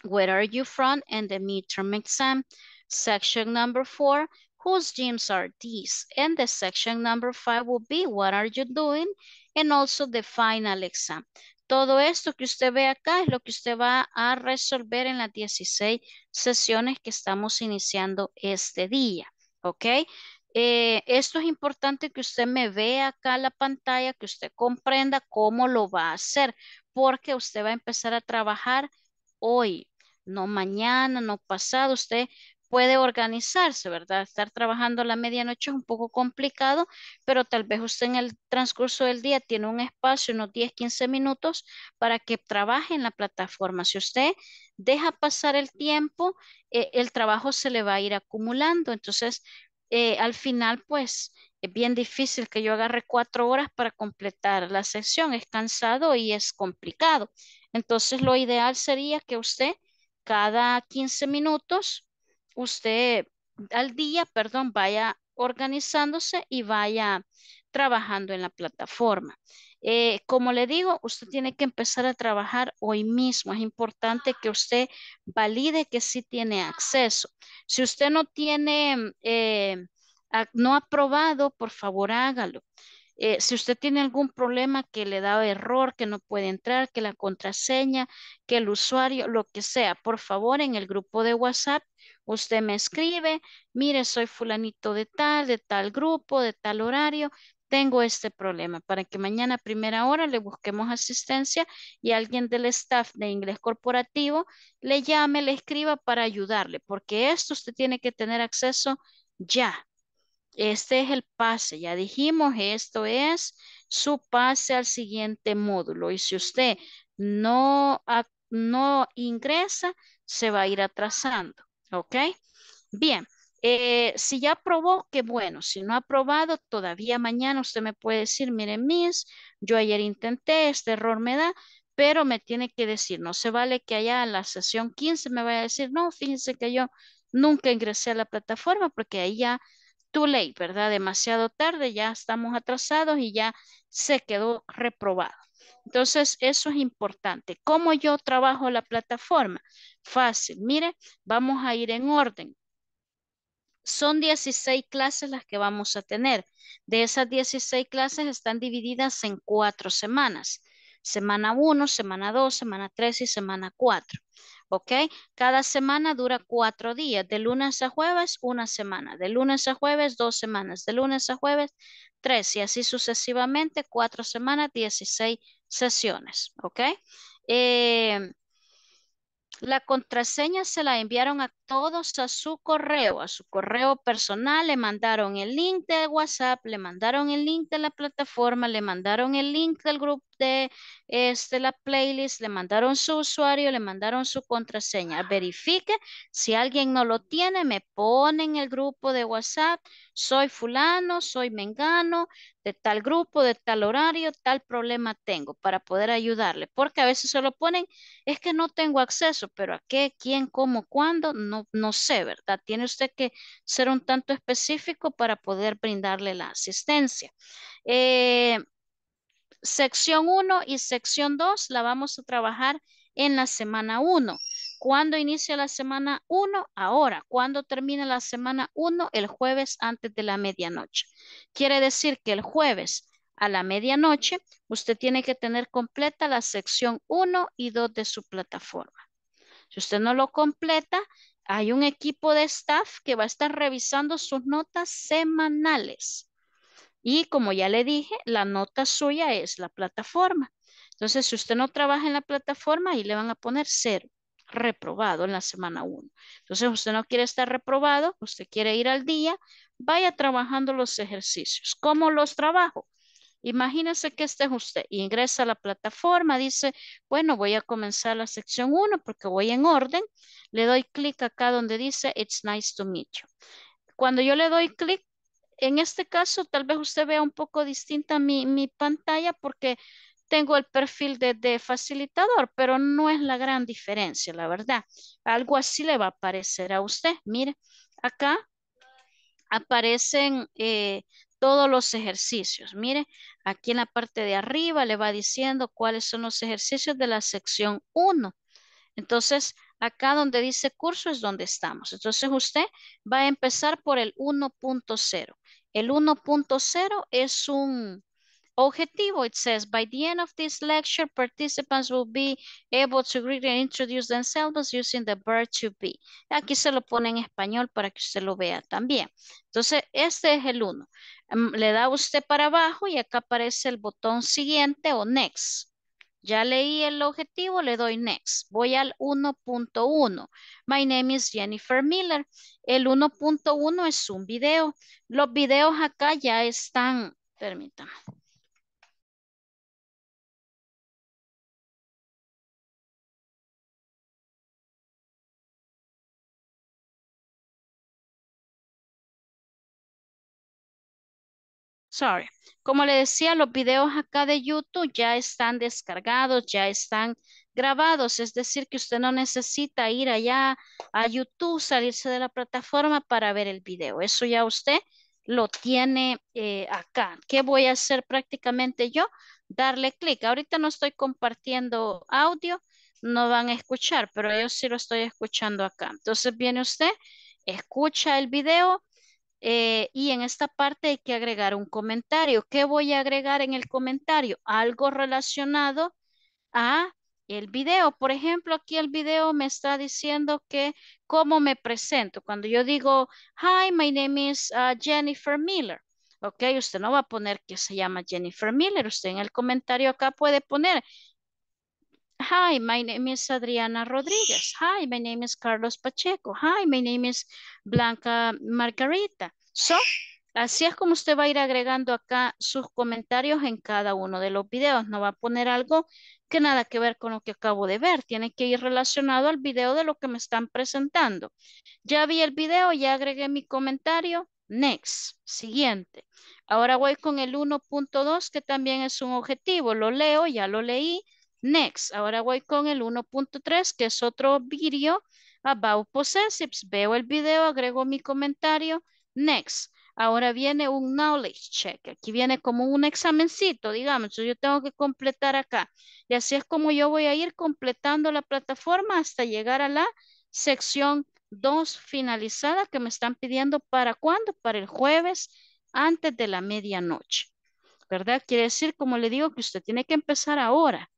where are you from? And the midterm exam. Section number four, whose gyms are these? And the section number five will be what are you doing? And also the final exam. Todo esto que usted ve acá es lo que usted va a resolver en las 16 sesiones que estamos iniciando este día. ¿Ok? Eh, esto es importante que usted me vea acá la pantalla, que usted comprenda cómo lo va a hacer, porque usted va a empezar a trabajar hoy, no mañana, no pasado. Usted puede organizarse, ¿verdad? Estar trabajando a la medianoche es un poco complicado, pero tal vez usted en el transcurso del día tiene un espacio, unos 10, 15 minutos para que trabaje en la plataforma. Si usted deja pasar el tiempo, eh, el trabajo se le va a ir acumulando. Entonces, eh, al final, pues, es bien difícil que yo agarre cuatro horas para completar la sesión. Es cansado y es complicado. Entonces, lo ideal sería que usted cada 15 minutos usted al día, perdón, vaya organizándose y vaya trabajando en la plataforma. Eh, como le digo, usted tiene que empezar a trabajar hoy mismo. Es importante que usted valide que sí tiene acceso. Si usted no tiene, eh, no ha probado, por favor hágalo. Eh, si usted tiene algún problema que le da error, que no puede entrar, que la contraseña, que el usuario, lo que sea, por favor en el grupo de WhatsApp Usted me escribe, mire, soy fulanito de tal, de tal grupo, de tal horario, tengo este problema para que mañana a primera hora le busquemos asistencia y alguien del staff de inglés corporativo le llame, le escriba para ayudarle, porque esto usted tiene que tener acceso ya. Este es el pase, ya dijimos, esto es su pase al siguiente módulo y si usted no, no ingresa, se va a ir atrasando. ¿Ok? Bien. Eh, si ya aprobó, qué bueno. Si no ha probado todavía mañana usted me puede decir, mire, Miss, yo ayer intenté, este error me da, pero me tiene que decir, no se vale que allá en la sesión 15 me vaya a decir, no, fíjense que yo nunca ingresé a la plataforma porque ahí ya too late, ¿verdad? Demasiado tarde, ya estamos atrasados y ya se quedó reprobado. Entonces, eso es importante. ¿Cómo yo trabajo la plataforma? Fácil. Mire, vamos a ir en orden. Son 16 clases las que vamos a tener. De esas 16 clases están divididas en cuatro semanas. Semana 1, semana 2, semana 3 y semana 4. ¿Ok? Cada semana dura cuatro días. De lunes a jueves, una semana. De lunes a jueves, dos semanas. De lunes a jueves, tres. Y así sucesivamente, cuatro semanas, 16 sesiones, ¿ok? Eh, la contraseña se la enviaron a todos a su correo, a su correo personal, le mandaron el link de WhatsApp, le mandaron el link de la plataforma, le mandaron el link del grupo de este, la playlist, le mandaron su usuario, le mandaron su contraseña. Verifique, si alguien no lo tiene, me pone en el grupo de WhatsApp, soy fulano, soy mengano, de tal grupo, de tal horario, tal problema tengo para poder ayudarle, porque a veces se lo ponen, es que no tengo acceso, pero a qué, quién, cómo, cuándo, no no, sé, ¿verdad? Tiene usted que ser un tanto específico para poder brindarle la asistencia. Eh, sección 1 y sección 2 la vamos a trabajar en la semana 1. ¿Cuándo inicia la semana 1? Ahora. ¿Cuándo termina la semana 1? El jueves antes de la medianoche. Quiere decir que el jueves a la medianoche usted tiene que tener completa la sección 1 y 2 de su plataforma. Si usted no lo completa, hay un equipo de staff que va a estar revisando sus notas semanales. Y como ya le dije, la nota suya es la plataforma. Entonces, si usted no trabaja en la plataforma, ahí le van a poner cero, reprobado en la semana 1. Entonces, usted no quiere estar reprobado, usted quiere ir al día, vaya trabajando los ejercicios. ¿Cómo los trabajo? Imagínense que este es usted ingresa a la plataforma, dice, bueno, voy a comenzar la sección 1 porque voy en orden. Le doy clic acá donde dice, it's nice to meet you. Cuando yo le doy clic, en este caso, tal vez usted vea un poco distinta mi, pantalla porque tengo el perfil de, facilitador, pero no es la gran diferencia, la verdad. Algo así le va a aparecer a usted. Mire, acá aparecen eh, todos los ejercicios. Mire, aquí en la parte de arriba le va diciendo cuáles son los ejercicios de la sección 1. Entonces, acá donde dice curso es donde estamos. Entonces, usted va a empezar por el 1.0. El 1.0 es un Objetivo, it says, by the end of this lecture, participants will be able to greet and introduce themselves using the verb to be. Aquí se lo pone en español para que usted lo vea también. Entonces, este es el uno. Mm, le da usted para abajo y acá aparece el botón siguiente o next. Ya leí el objetivo, le doy next. Voy al 1.1. My name is Jennifer Miller. El 1.1 es un video. Los videos acá ya están, permítame. Sorry. Como le decía, los videos acá de YouTube ya están descargados, ya están grabados, es decir, que usted no necesita ir allá a YouTube, salirse de la plataforma para ver el video. Eso ya usted lo tiene eh, acá. ¿Qué voy a hacer prácticamente yo? Darle clic. Ahorita no estoy compartiendo audio, no van a escuchar, pero yo sí lo estoy escuchando acá. Entonces viene usted, escucha el video, eh, y en esta parte hay que agregar un comentario. ¿Qué voy a agregar en el comentario? Algo relacionado a el video. Por ejemplo, aquí el video me está diciendo que cómo me presento. Cuando yo digo, hi, my name is uh, Jennifer Miller. Ok, usted no va a poner que se llama Jennifer Miller. Usted en el comentario acá puede poner, Hi, my name is Adriana Rodríguez Hi, my name is Carlos Pacheco. Hi, my name is Blanca Margarita. So, así es como usted va a ir agregando acá sus comentarios en cada uno de los videos. No va a poner algo que nada que ver con lo que acabo de ver. Tiene que ir relacionado al video de lo que me están presentando. Ya vi el video, ya agregué mi comentario. Next, siguiente. Ahora voy con el 1.2 que también es un objetivo. Lo leo, ya lo leí Next, ahora voy con el 1.3, que es otro video about possessives. Veo el video, agrego mi comentario. Next, ahora viene un knowledge check. Aquí viene como un examencito, digamos. Yo tengo que completar acá. Y así es como yo voy a ir completando la plataforma hasta llegar a la sección 2 finalizada que me están pidiendo para cuándo? Para el jueves antes de la medianoche. ¿Verdad? Quiere decir, como le digo, que usted tiene que empezar ahora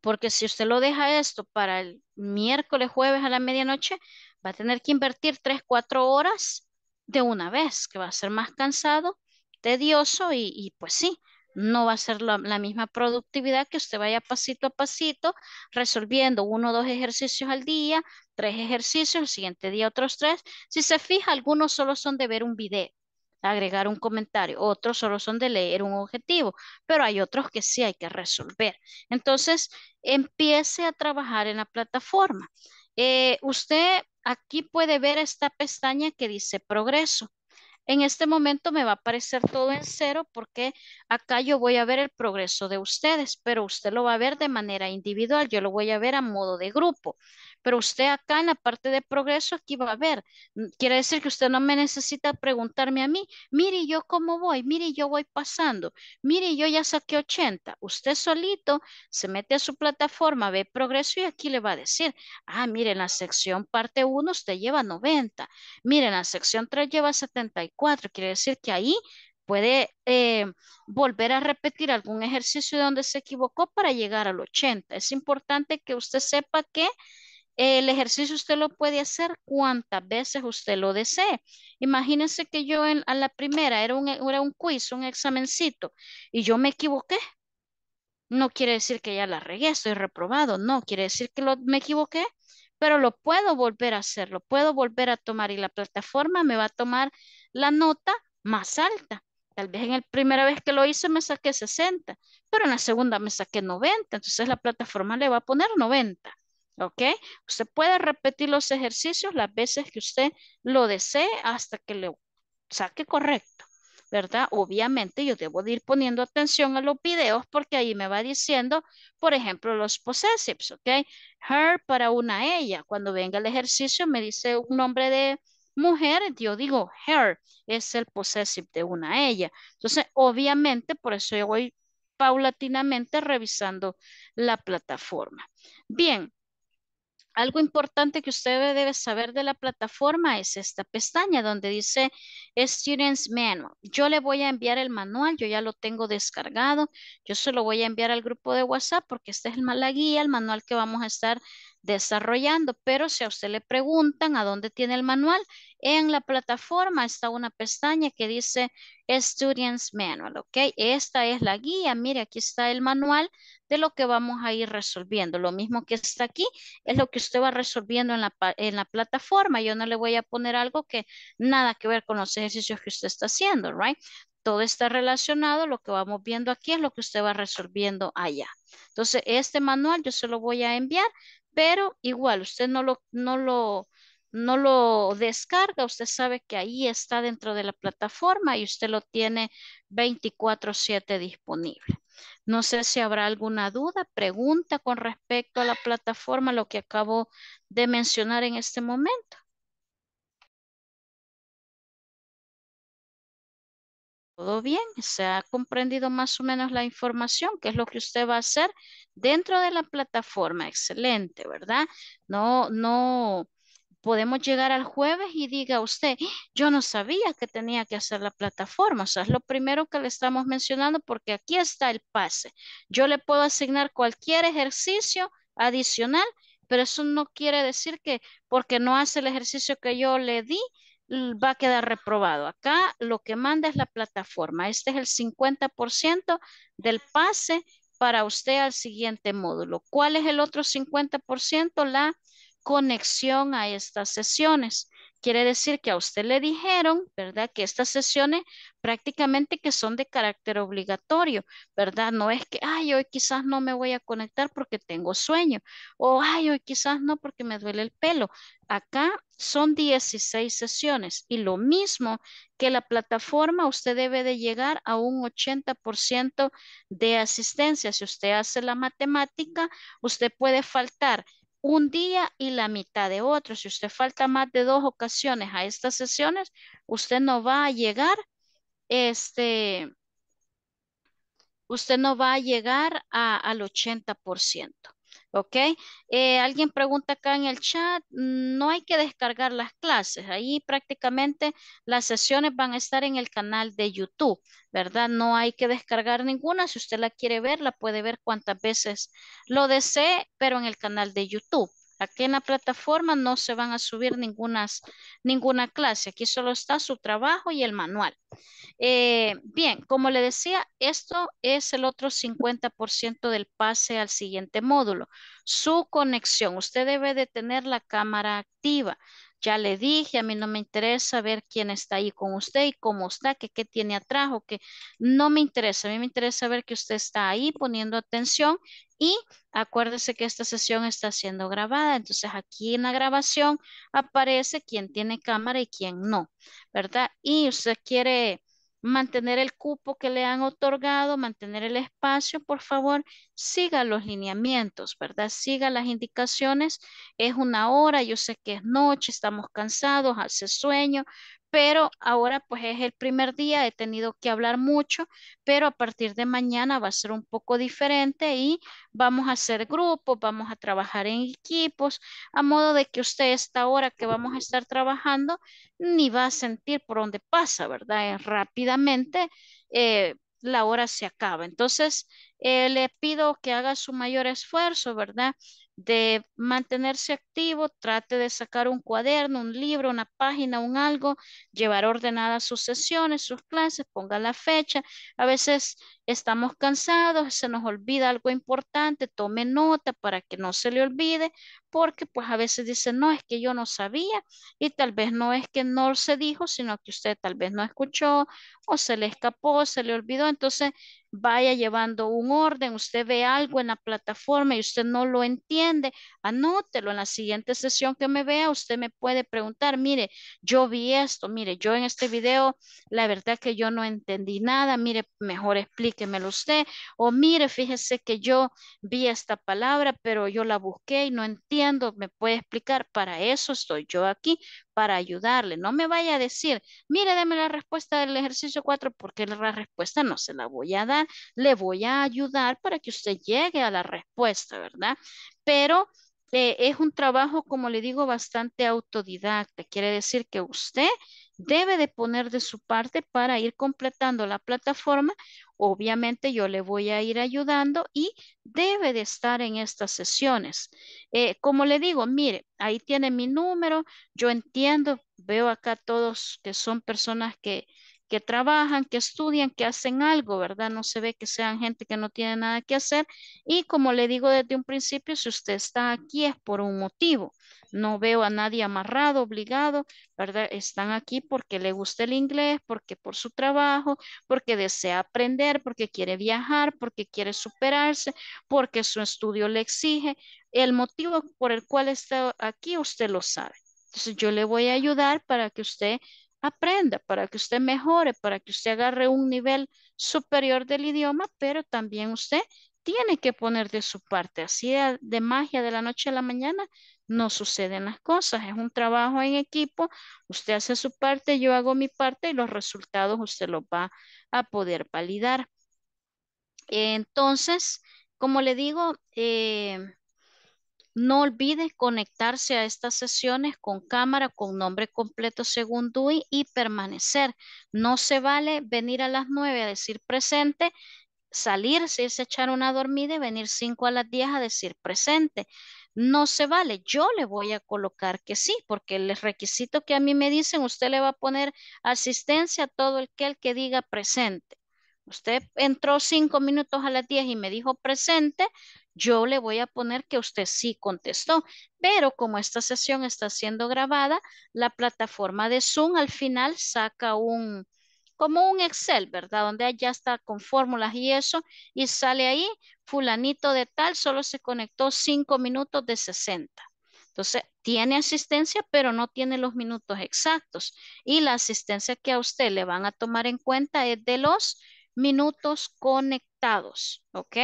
porque si usted lo deja esto para el miércoles, jueves a la medianoche, va a tener que invertir tres, cuatro horas de una vez, que va a ser más cansado, tedioso y, pues sí, no va a ser la, la, misma productividad que usted vaya pasito a pasito resolviendo uno o dos ejercicios al día, tres ejercicios, el siguiente día otros tres. Si se fija, algunos solo son de ver un video agregar un comentario. Otros solo son de leer un objetivo, pero hay otros que sí hay que resolver. Entonces, empiece a trabajar en la plataforma. Eh, usted aquí puede ver esta pestaña que dice progreso. En este momento me va a aparecer todo en cero porque acá yo voy a ver el progreso de ustedes, pero usted lo va a ver de manera individual, yo lo voy a ver a modo de grupo pero usted acá en la parte de progreso aquí va a ver. Mm, quiere decir que usted no me necesita preguntarme a mí, mire yo cómo voy, mire yo voy pasando, mire yo ya saqué 80. Usted solito se mete a su plataforma, ve progreso y aquí le va a decir, ah, mire en la sección parte 1 usted lleva 90, mire en la sección 3 lleva 74, quiere decir que ahí puede eh, volver a repetir algún ejercicio donde se equivocó para llegar al 80. Es importante que usted sepa que el ejercicio usted lo puede hacer cuantas veces usted lo desee. Imagínense que yo en, a la primera era un, era un quiz, un examencito, y yo me equivoqué. No quiere decir que ya la regué, estoy reprobado. No, quiere decir que me equivoqué, pero lo puedo volver a hacer, lo puedo volver a tomar y la plataforma me va a tomar la nota más alta. Tal vez en la primera vez que lo hice me saqué 60, pero en la segunda me saqué 90, entonces la plataforma le va a poner 90. ¿Ok? Usted puede repetir los ejercicios las veces que usted lo desee hasta que le saque correcto, ¿verdad? Obviamente yo debo de ir poniendo atención a los videos porque ahí me va diciendo, por ejemplo, los possessives, ¿ok? Her para una ella. Cuando venga el ejercicio me dice un nombre de mujer, yo digo her, es el possessive de una ella. Entonces, obviamente, por eso yo voy paulatinamente revisando la plataforma. Bien, algo importante que usted debe saber de la plataforma es esta pestaña donde dice Students Manual. Yo le voy a enviar el manual, yo ya lo tengo descargado. Yo se lo voy a enviar al grupo de WhatsApp porque esta es la guía, el manual que vamos a estar desarrollando, pero si a usted le preguntan a dónde tiene el manual, en la plataforma está una pestaña que dice Students Manual, ¿ok? Esta es la guía, mire, aquí está el manual de lo que vamos a ir resolviendo. Lo mismo que está aquí es lo que usted va resolviendo en la, plataforma. Yo no le voy a poner algo que nada que ver con los ejercicios que usted está haciendo, ¿right? todo está relacionado, lo que vamos viendo aquí es lo que usted va resolviendo allá. Entonces, este manual yo se lo voy a enviar pero igual usted no lo, descarga, usted sabe que ahí está dentro de la plataforma y usted lo tiene 24/7 disponible. No sé si habrá alguna duda, pregunta con respecto a la plataforma, lo que acabo de mencionar en este momento. ¿Todo bien? ¿Se ha comprendido más o menos la información? que es lo que usted va a hacer dentro de la plataforma? Excelente, ¿verdad? No, no podemos llegar al jueves y diga usted, yo no sabía que tenía que hacer la plataforma. O sea, es lo primero que le estamos mencionando porque aquí está el pase. Yo le puedo asignar cualquier ejercicio adicional, pero eso no quiere decir que porque no hace el ejercicio que yo le di, va a quedar reprobado. Acá lo que manda es la plataforma. Este es el 50% del pase para usted al siguiente módulo. ¿Cuál es el otro 50%? La conexión a estas sesiones. Quiere decir que a usted le dijeron, ¿verdad? Que estas sesiones prácticamente que son de carácter obligatorio, ¿verdad? No es que, ay, hoy quizás no me voy a conectar porque tengo sueño, o ay, hoy quizás no porque me duele el pelo. Acá son 16 sesiones y lo mismo que la plataforma, usted debe de llegar a un 80% de asistencia. Si usted hace la matemática, usted puede faltar un día y la mitad de otro. Si usted falta más de dos ocasiones a estas sesiones, usted no va a llegar, este, usted no va a llegar al 80%. ¿Ok? Eh, alguien pregunta acá en el chat, mm, no hay que descargar las clases, ahí prácticamente las sesiones van a estar en el canal de YouTube, ¿verdad? No hay que descargar ninguna, si usted la quiere ver, la puede ver cuantas veces lo desee, pero en el canal de YouTube. Aquí en la plataforma no se van a subir ninguna clase. Aquí solo está su trabajo y el manual. Eh, bien, como le decía, esto es el otro 50% del pase al siguiente módulo. Su conexión. Usted debe de tener la cámara activa ya le dije, a mí no me interesa ver quién está ahí con usted y cómo está, qué tiene atrás o qué. no me interesa. A mí me interesa ver que usted está ahí poniendo atención y acuérdese que esta sesión está siendo grabada. Entonces aquí en la grabación aparece quién tiene cámara y quién no, ¿verdad? Y usted quiere mantener el cupo que le han otorgado, mantener el espacio, por favor, siga los lineamientos, ¿verdad? Siga las indicaciones. Es una hora, yo sé que es noche, estamos cansados, hace sueño, pero ahora pues es el primer día, he tenido que hablar mucho, pero a partir de mañana va a ser un poco diferente y vamos a hacer grupos, vamos a trabajar en equipos, a modo de que usted esta hora que vamos a estar trabajando ni va a sentir por dónde pasa, ¿verdad? rápidamente eh, la hora se acaba. Entonces, eh, le pido que haga su mayor esfuerzo, ¿verdad? de mantenerse activo, trate de sacar un cuaderno, un libro, una página, un algo, llevar ordenadas sus sesiones, sus clases, ponga la fecha. A veces estamos cansados, se nos olvida algo importante, tome nota para que no se le olvide, porque pues a veces dice no, es que yo no sabía y tal vez no es que no se dijo, sino que usted tal vez no escuchó o se le escapó, se le olvidó, entonces vaya llevando un orden, usted ve algo en la plataforma y usted no lo entiende, anótelo en la siguiente sesión que me vea, usted me puede preguntar, mire, yo vi esto, mire, yo en este video, la verdad que yo no entendí nada, mire, mejor explica que me lo usted o mire, fíjese que yo vi esta palabra, pero yo la busqué y no entiendo, me puede explicar, para eso estoy yo aquí, para ayudarle, no me vaya a decir, mire, deme la respuesta del ejercicio 4, porque la respuesta no se la voy a dar, le voy a ayudar para que usted llegue a la respuesta, ¿verdad? Pero... Eh, es un trabajo, como le digo, bastante autodidacta. Quiere decir que usted debe de poner de su parte para ir completando la plataforma obviamente yo le voy a ir ayudando y debe de estar en estas sesiones. Eh, como le digo, mire, ahí tiene mi número, yo entiendo, veo acá todos que son personas que, que trabajan, que estudian, que hacen algo, ¿verdad? No se ve que sean gente que no tiene nada que hacer. Y como le digo desde un principio, si usted está aquí es por un motivo no veo a nadie amarrado, obligado, ¿verdad? Están aquí porque le gusta el inglés, porque por su trabajo, porque desea aprender, porque quiere viajar, porque quiere superarse, porque su estudio le exige. El motivo por el cual está aquí, usted lo sabe. Entonces yo le voy a ayudar para que usted aprenda, para que usted mejore, para que usted agarre un nivel superior del idioma, pero también usted tiene que poner de su parte. Así de, de magia de la noche a la mañana no suceden las cosas. Es un trabajo en equipo, usted hace su parte, yo hago mi parte y los resultados usted los va a poder validar. Entonces, como le digo, eh, no olvide conectarse a estas sesiones con cámara, con nombre completo según DUI y permanecer. No se vale venir a las 9 a decir presente, salir, si a echar una dormida y venir 5 a las 10 a decir presente. No se vale. Yo le voy a colocar que sí, porque el requisito que a mí me dicen, usted le va a poner asistencia a todo el que diga presente. Usted entró cinco minutos a las diez y me dijo presente, yo le voy a poner que usted sí contestó. Pero como esta sesión está siendo grabada, la plataforma de Zoom al final saca un, como un Excel, ¿verdad? Donde ya está con fórmulas y eso, y sale ahí fulanito de tal solo se conectó 5 minutos de 60. Entonces, tiene asistencia, pero no tiene los minutos exactos. Y la asistencia que a usted le van a tomar en cuenta es de los minutos conectados, ¿ok?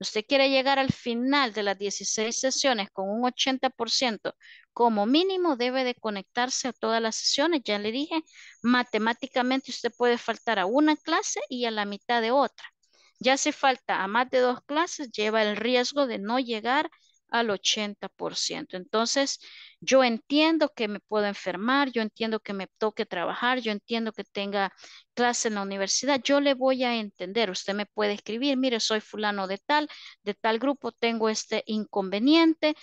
Usted quiere llegar al final de las 16 sesiones con un 80%, como mínimo debe de conectarse a todas las sesiones, ya le dije, matemáticamente usted puede faltar a una clase y a la mitad de otra. Ya hace falta a más de dos clases, lleva el riesgo de no llegar al 80%. Entonces, yo entiendo que me puedo enfermar, yo entiendo que me toque trabajar, yo entiendo que tenga clase en la universidad, yo le voy a entender, usted me puede escribir, mire, soy fulano de tal, de tal grupo, tengo este inconveniente,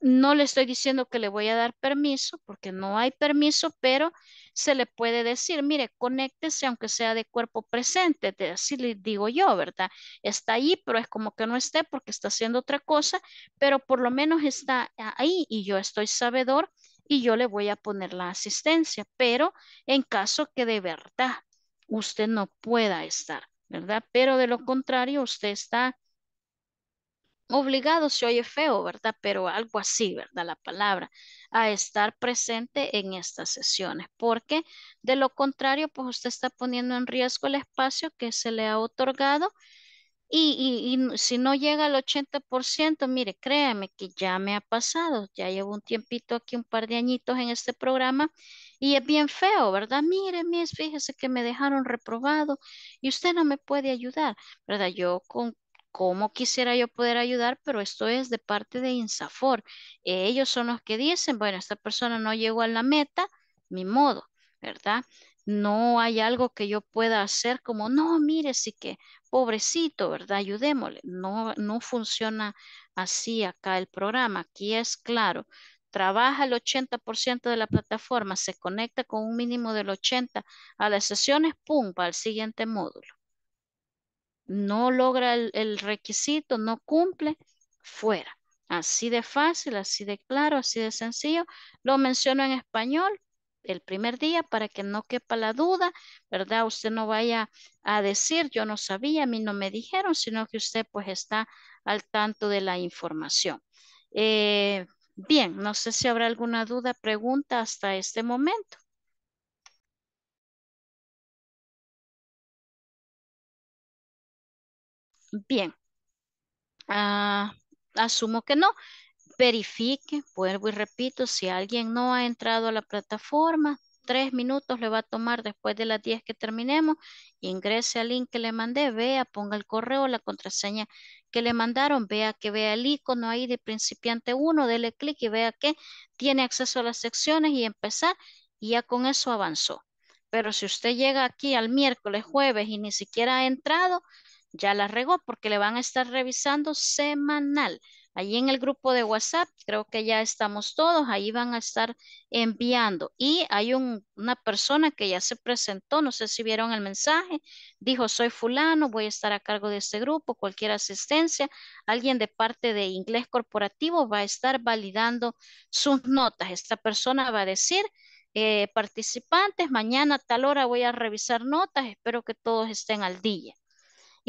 no le estoy diciendo que le voy a dar permiso, porque no hay permiso, pero se le puede decir, mire, conéctese aunque sea de cuerpo presente, así le digo yo, ¿verdad? Está ahí, pero es como que no esté porque está haciendo otra cosa, pero por lo menos está ahí y yo estoy sabedor y yo le voy a poner la asistencia, pero en caso que de verdad usted no pueda estar, ¿verdad? Pero de lo contrario, usted está Obligado se oye feo, ¿verdad? Pero algo así, ¿verdad? La palabra, a estar presente en estas sesiones, porque de lo contrario, pues usted está poniendo en riesgo el espacio que se le ha otorgado y, si no llega al 80%, mire, créame que ya me ha pasado, ya llevo un tiempito aquí, un par de añitos en este programa y es bien feo, ¿verdad? Mire, mis, fíjese que me dejaron reprobado y usted no me puede ayudar, ¿verdad? Yo con cómo quisiera yo poder ayudar, pero esto es de parte de Insafor. Ellos son los que dicen, bueno, esta persona no llegó a la meta, mi modo, ¿verdad? No hay algo que yo pueda hacer como, no, mire, sí que, pobrecito, ¿verdad? Ayudémosle. No, no funciona así acá el programa. Aquí es claro, trabaja el 80% de la plataforma, se conecta con un mínimo del 80% a las sesiones, pum, al siguiente módulo no logra el, requisito, no cumple, fuera. Así de fácil, así de claro, así de sencillo. Lo menciono en español el primer día para que no quepa la duda, ¿verdad? Usted no vaya a decir, yo no sabía, a mí no me dijeron, sino que usted pues está al tanto de la información. Eh, bien, no sé si habrá alguna duda, pregunta hasta este momento. Bien. Ah, asumo que no. Verifique, vuelvo y repito, si alguien no ha entrado a la plataforma, tres minutos le va a tomar después de las 10 que terminemos. Ingrese al link que le mandé, vea, ponga el correo, la contraseña que le mandaron, vea que vea el icono ahí de principiante 1, dele clic y vea que tiene acceso a las secciones y empezar y ya con eso avanzó. Pero si usted llega aquí al miércoles, jueves y ni siquiera ha entrado, ya la regó porque le van a estar revisando semanal. Allí en el grupo de WhatsApp, creo que ya estamos todos, ahí van a estar enviando. Y hay una persona que ya se presentó, no sé si vieron el mensaje, dijo, soy fulano, voy a estar a cargo de este grupo, cualquier asistencia, alguien de parte de inglés corporativo va a estar validando sus notas. Esta persona va a decir, eh, participantes, mañana a tal hora voy a revisar notas, espero que todos estén al día.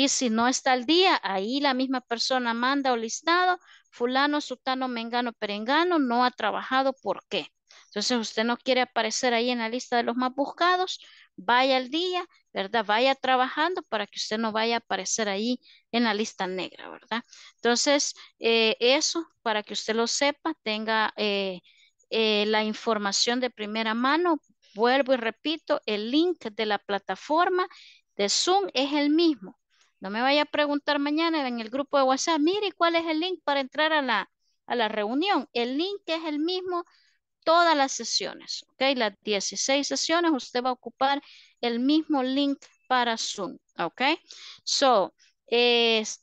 Y si no está al día, ahí la misma persona manda o listado, fulano, sutano, mengano, perengano, no ha trabajado, ¿por qué? Entonces usted no quiere aparecer ahí en la lista de los más buscados, vaya al día, ¿verdad? Vaya trabajando para que usted no vaya a aparecer ahí en la lista negra, ¿verdad? Entonces, eh, eso para que usted lo sepa, tenga eh, eh, la información de primera mano. Vuelvo y repito, el link de la plataforma de Zoom es el mismo. No me vaya a preguntar mañana en el grupo de WhatsApp, mire cuál es el link para entrar a la, reunión. El link es el mismo todas las sesiones, ¿ok? Las 16 sesiones, usted va a ocupar el mismo link para Zoom, ¿ok? So,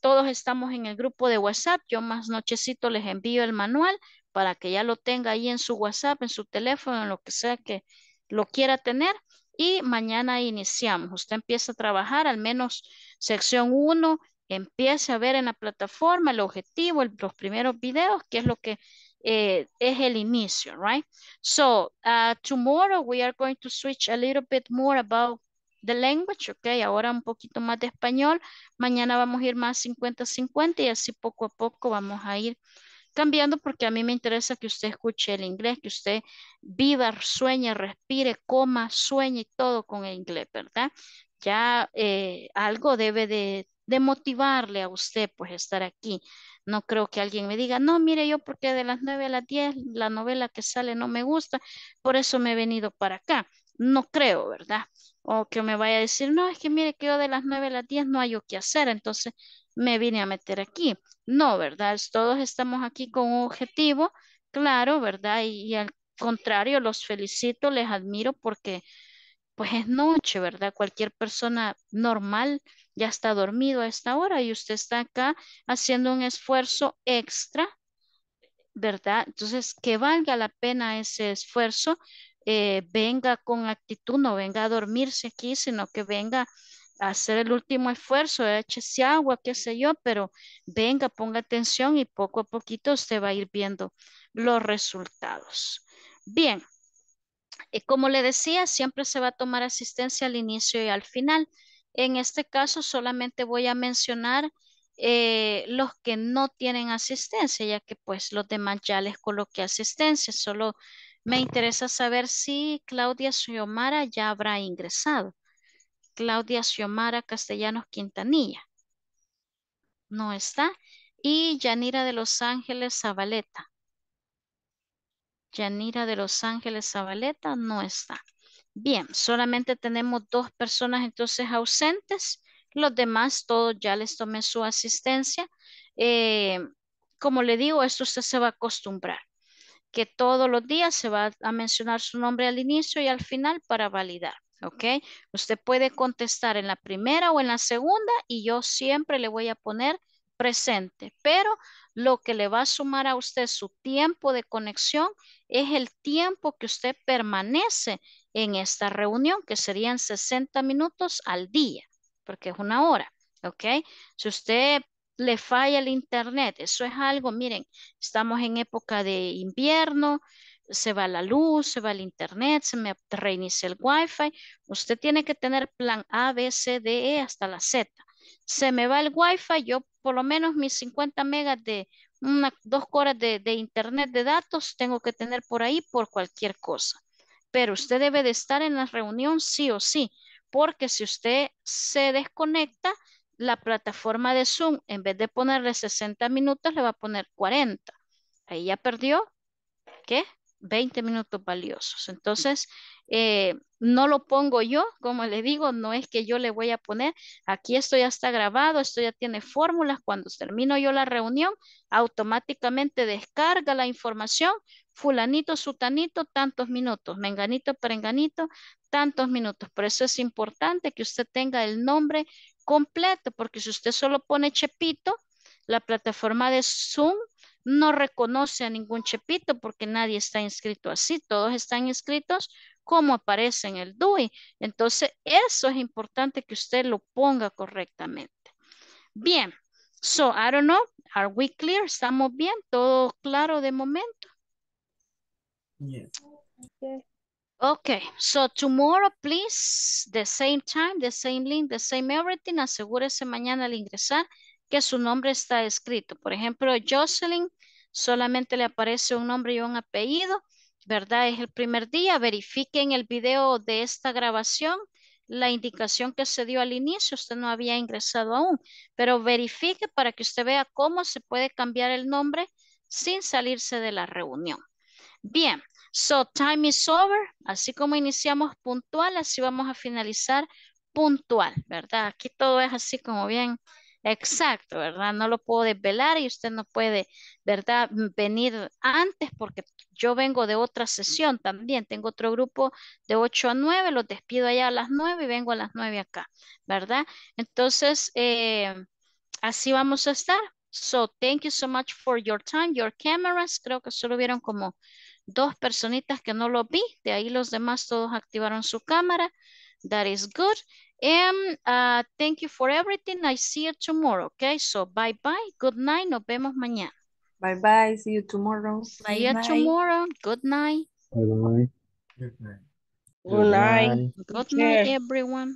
todos estamos en el grupo de WhatsApp. Yo más nochecito les envío el manual para que ya lo tenga ahí en su WhatsApp, en su teléfono, en lo que sea que lo quiera tener. Y mañana iniciamos. Usted empieza a trabajar al menos Sección 1, empiece a ver en la plataforma el objetivo, los primeros videos, que es lo que eh, es el inicio, right? So, uh, tomorrow we are going to switch a little bit more about the language, okay? ahora un poquito más de español, mañana vamos a ir más 50-50 y así poco a poco vamos a ir cambiando porque a mí me interesa que usted escuche el inglés, que usted viva, sueñe, respire, coma, sueñe y todo con el inglés, ¿verdad? ya eh, algo debe de, motivarle a usted pues estar aquí. No creo que alguien me diga, no, mire yo porque de las 9 a las 10 la novela que sale no me gusta, por eso me he venido para acá. No creo, ¿verdad? O que me vaya a decir, no, es que mire que yo de las 9 a las 10 no hay yo qué hacer, entonces me vine a meter aquí. No, ¿verdad? Todos estamos aquí con un objetivo, claro, ¿verdad? y al contrario, los felicito, les admiro porque pues es noche, ¿verdad? Cualquier persona normal ya está dormido a esta hora y usted está acá haciendo un esfuerzo extra, ¿verdad? Entonces, que valga la pena ese esfuerzo, eh, venga con actitud, no venga a dormirse aquí, sino que venga a hacer el último esfuerzo, échese agua, qué sé yo, pero venga, ponga atención y poco a poquito usted va a ir viendo los resultados. Bien como le decía, siempre se va a tomar asistencia al inicio y al final. En este caso solamente voy a mencionar eh, los que no tienen asistencia, ya que pues los demás ya les coloqué asistencia. Solo me interesa saber si Claudia Xiomara ya habrá ingresado. Claudia Xiomara Castellanos Quintanilla. No está. Y Yanira de Los Ángeles Zabaleta. Yanira de Los Ángeles Zabaleta no está. Bien, solamente tenemos dos personas entonces ausentes. Los demás, todos ya les tomé su asistencia. Eh, como le digo, esto usted se va a acostumbrar, que todos los días se va a mencionar su nombre al inicio y al final para validar. ¿ok? Usted puede contestar en la primera o en la segunda y yo siempre le voy a poner presente, pero lo que le va a sumar a usted su tiempo de conexión es el tiempo que usted permanece en esta reunión, que serían 60 minutos al día, porque es una hora, ¿ok? Si usted le falla el internet, eso es algo, miren, estamos en época de invierno, se va la luz, se va el internet, se me reinicia el wifi, usted tiene que tener plan A, B, C, D, E hasta la Z. Se me va el wifi, yo por lo menos mis 50 megas de una, dos horas de, de internet de datos tengo que tener por ahí por cualquier cosa. Pero usted debe de estar en la reunión sí o sí, porque si usted se desconecta, la plataforma de Zoom, en vez de ponerle 60 minutos, le va a poner 40. Ahí ya perdió, ¿qué? 20 minutos valiosos. Entonces, eh, no lo pongo yo, como les digo, no es que yo le voy a poner, aquí esto ya está grabado, esto ya tiene fórmulas, cuando termino yo la reunión, automáticamente descarga la información, fulanito, sutanito, tantos minutos, menganito, perenganito, tantos minutos. Por eso es importante que usted tenga el nombre completo, porque si usted solo pone Chepito, la plataforma de Zoom no reconoce a ningún chepito porque nadie está inscrito así, todos están inscritos como aparece en el DUI. Entonces, eso es importante que usted lo ponga correctamente. Bien, so, I don't know, are we clear? ¿Estamos bien? ¿Todo claro de momento? Yes. Okay, so tomorrow, please, the same time, the same link, the same everything, asegúrese mañana al ingresar que su nombre está escrito. Por ejemplo, Jocelyn solamente le aparece un nombre y un apellido, ¿verdad? Es el primer día. Verifique en el video de esta grabación, la indicación que se dio al inicio, usted no había ingresado aún, pero verifique para que usted vea cómo se puede cambiar el nombre sin salirse de la reunión. Bien, so time is over. Así como iniciamos puntual, así vamos a finalizar puntual, ¿verdad? Aquí todo es así como bien Exacto, ¿verdad? No lo puedo desvelar y usted no puede, ¿verdad? Venir antes porque yo vengo de otra sesión también. Tengo otro grupo de 8 a 9, los despido allá a las 9 y vengo a las 9 acá, ¿verdad? Entonces, eh, así vamos a estar. So, thank you so much for your time, your cameras. Creo que solo vieron como dos personitas que no lo vi. De ahí los demás todos activaron su cámara. That is good. And uh, thank you for everything. I see you tomorrow. Okay, so bye-bye. Good night. Nos vemos mañana. Bye-bye. See you tomorrow. See you tomorrow. Good night. Bye-bye. Good night. Good night. Good night, everyone.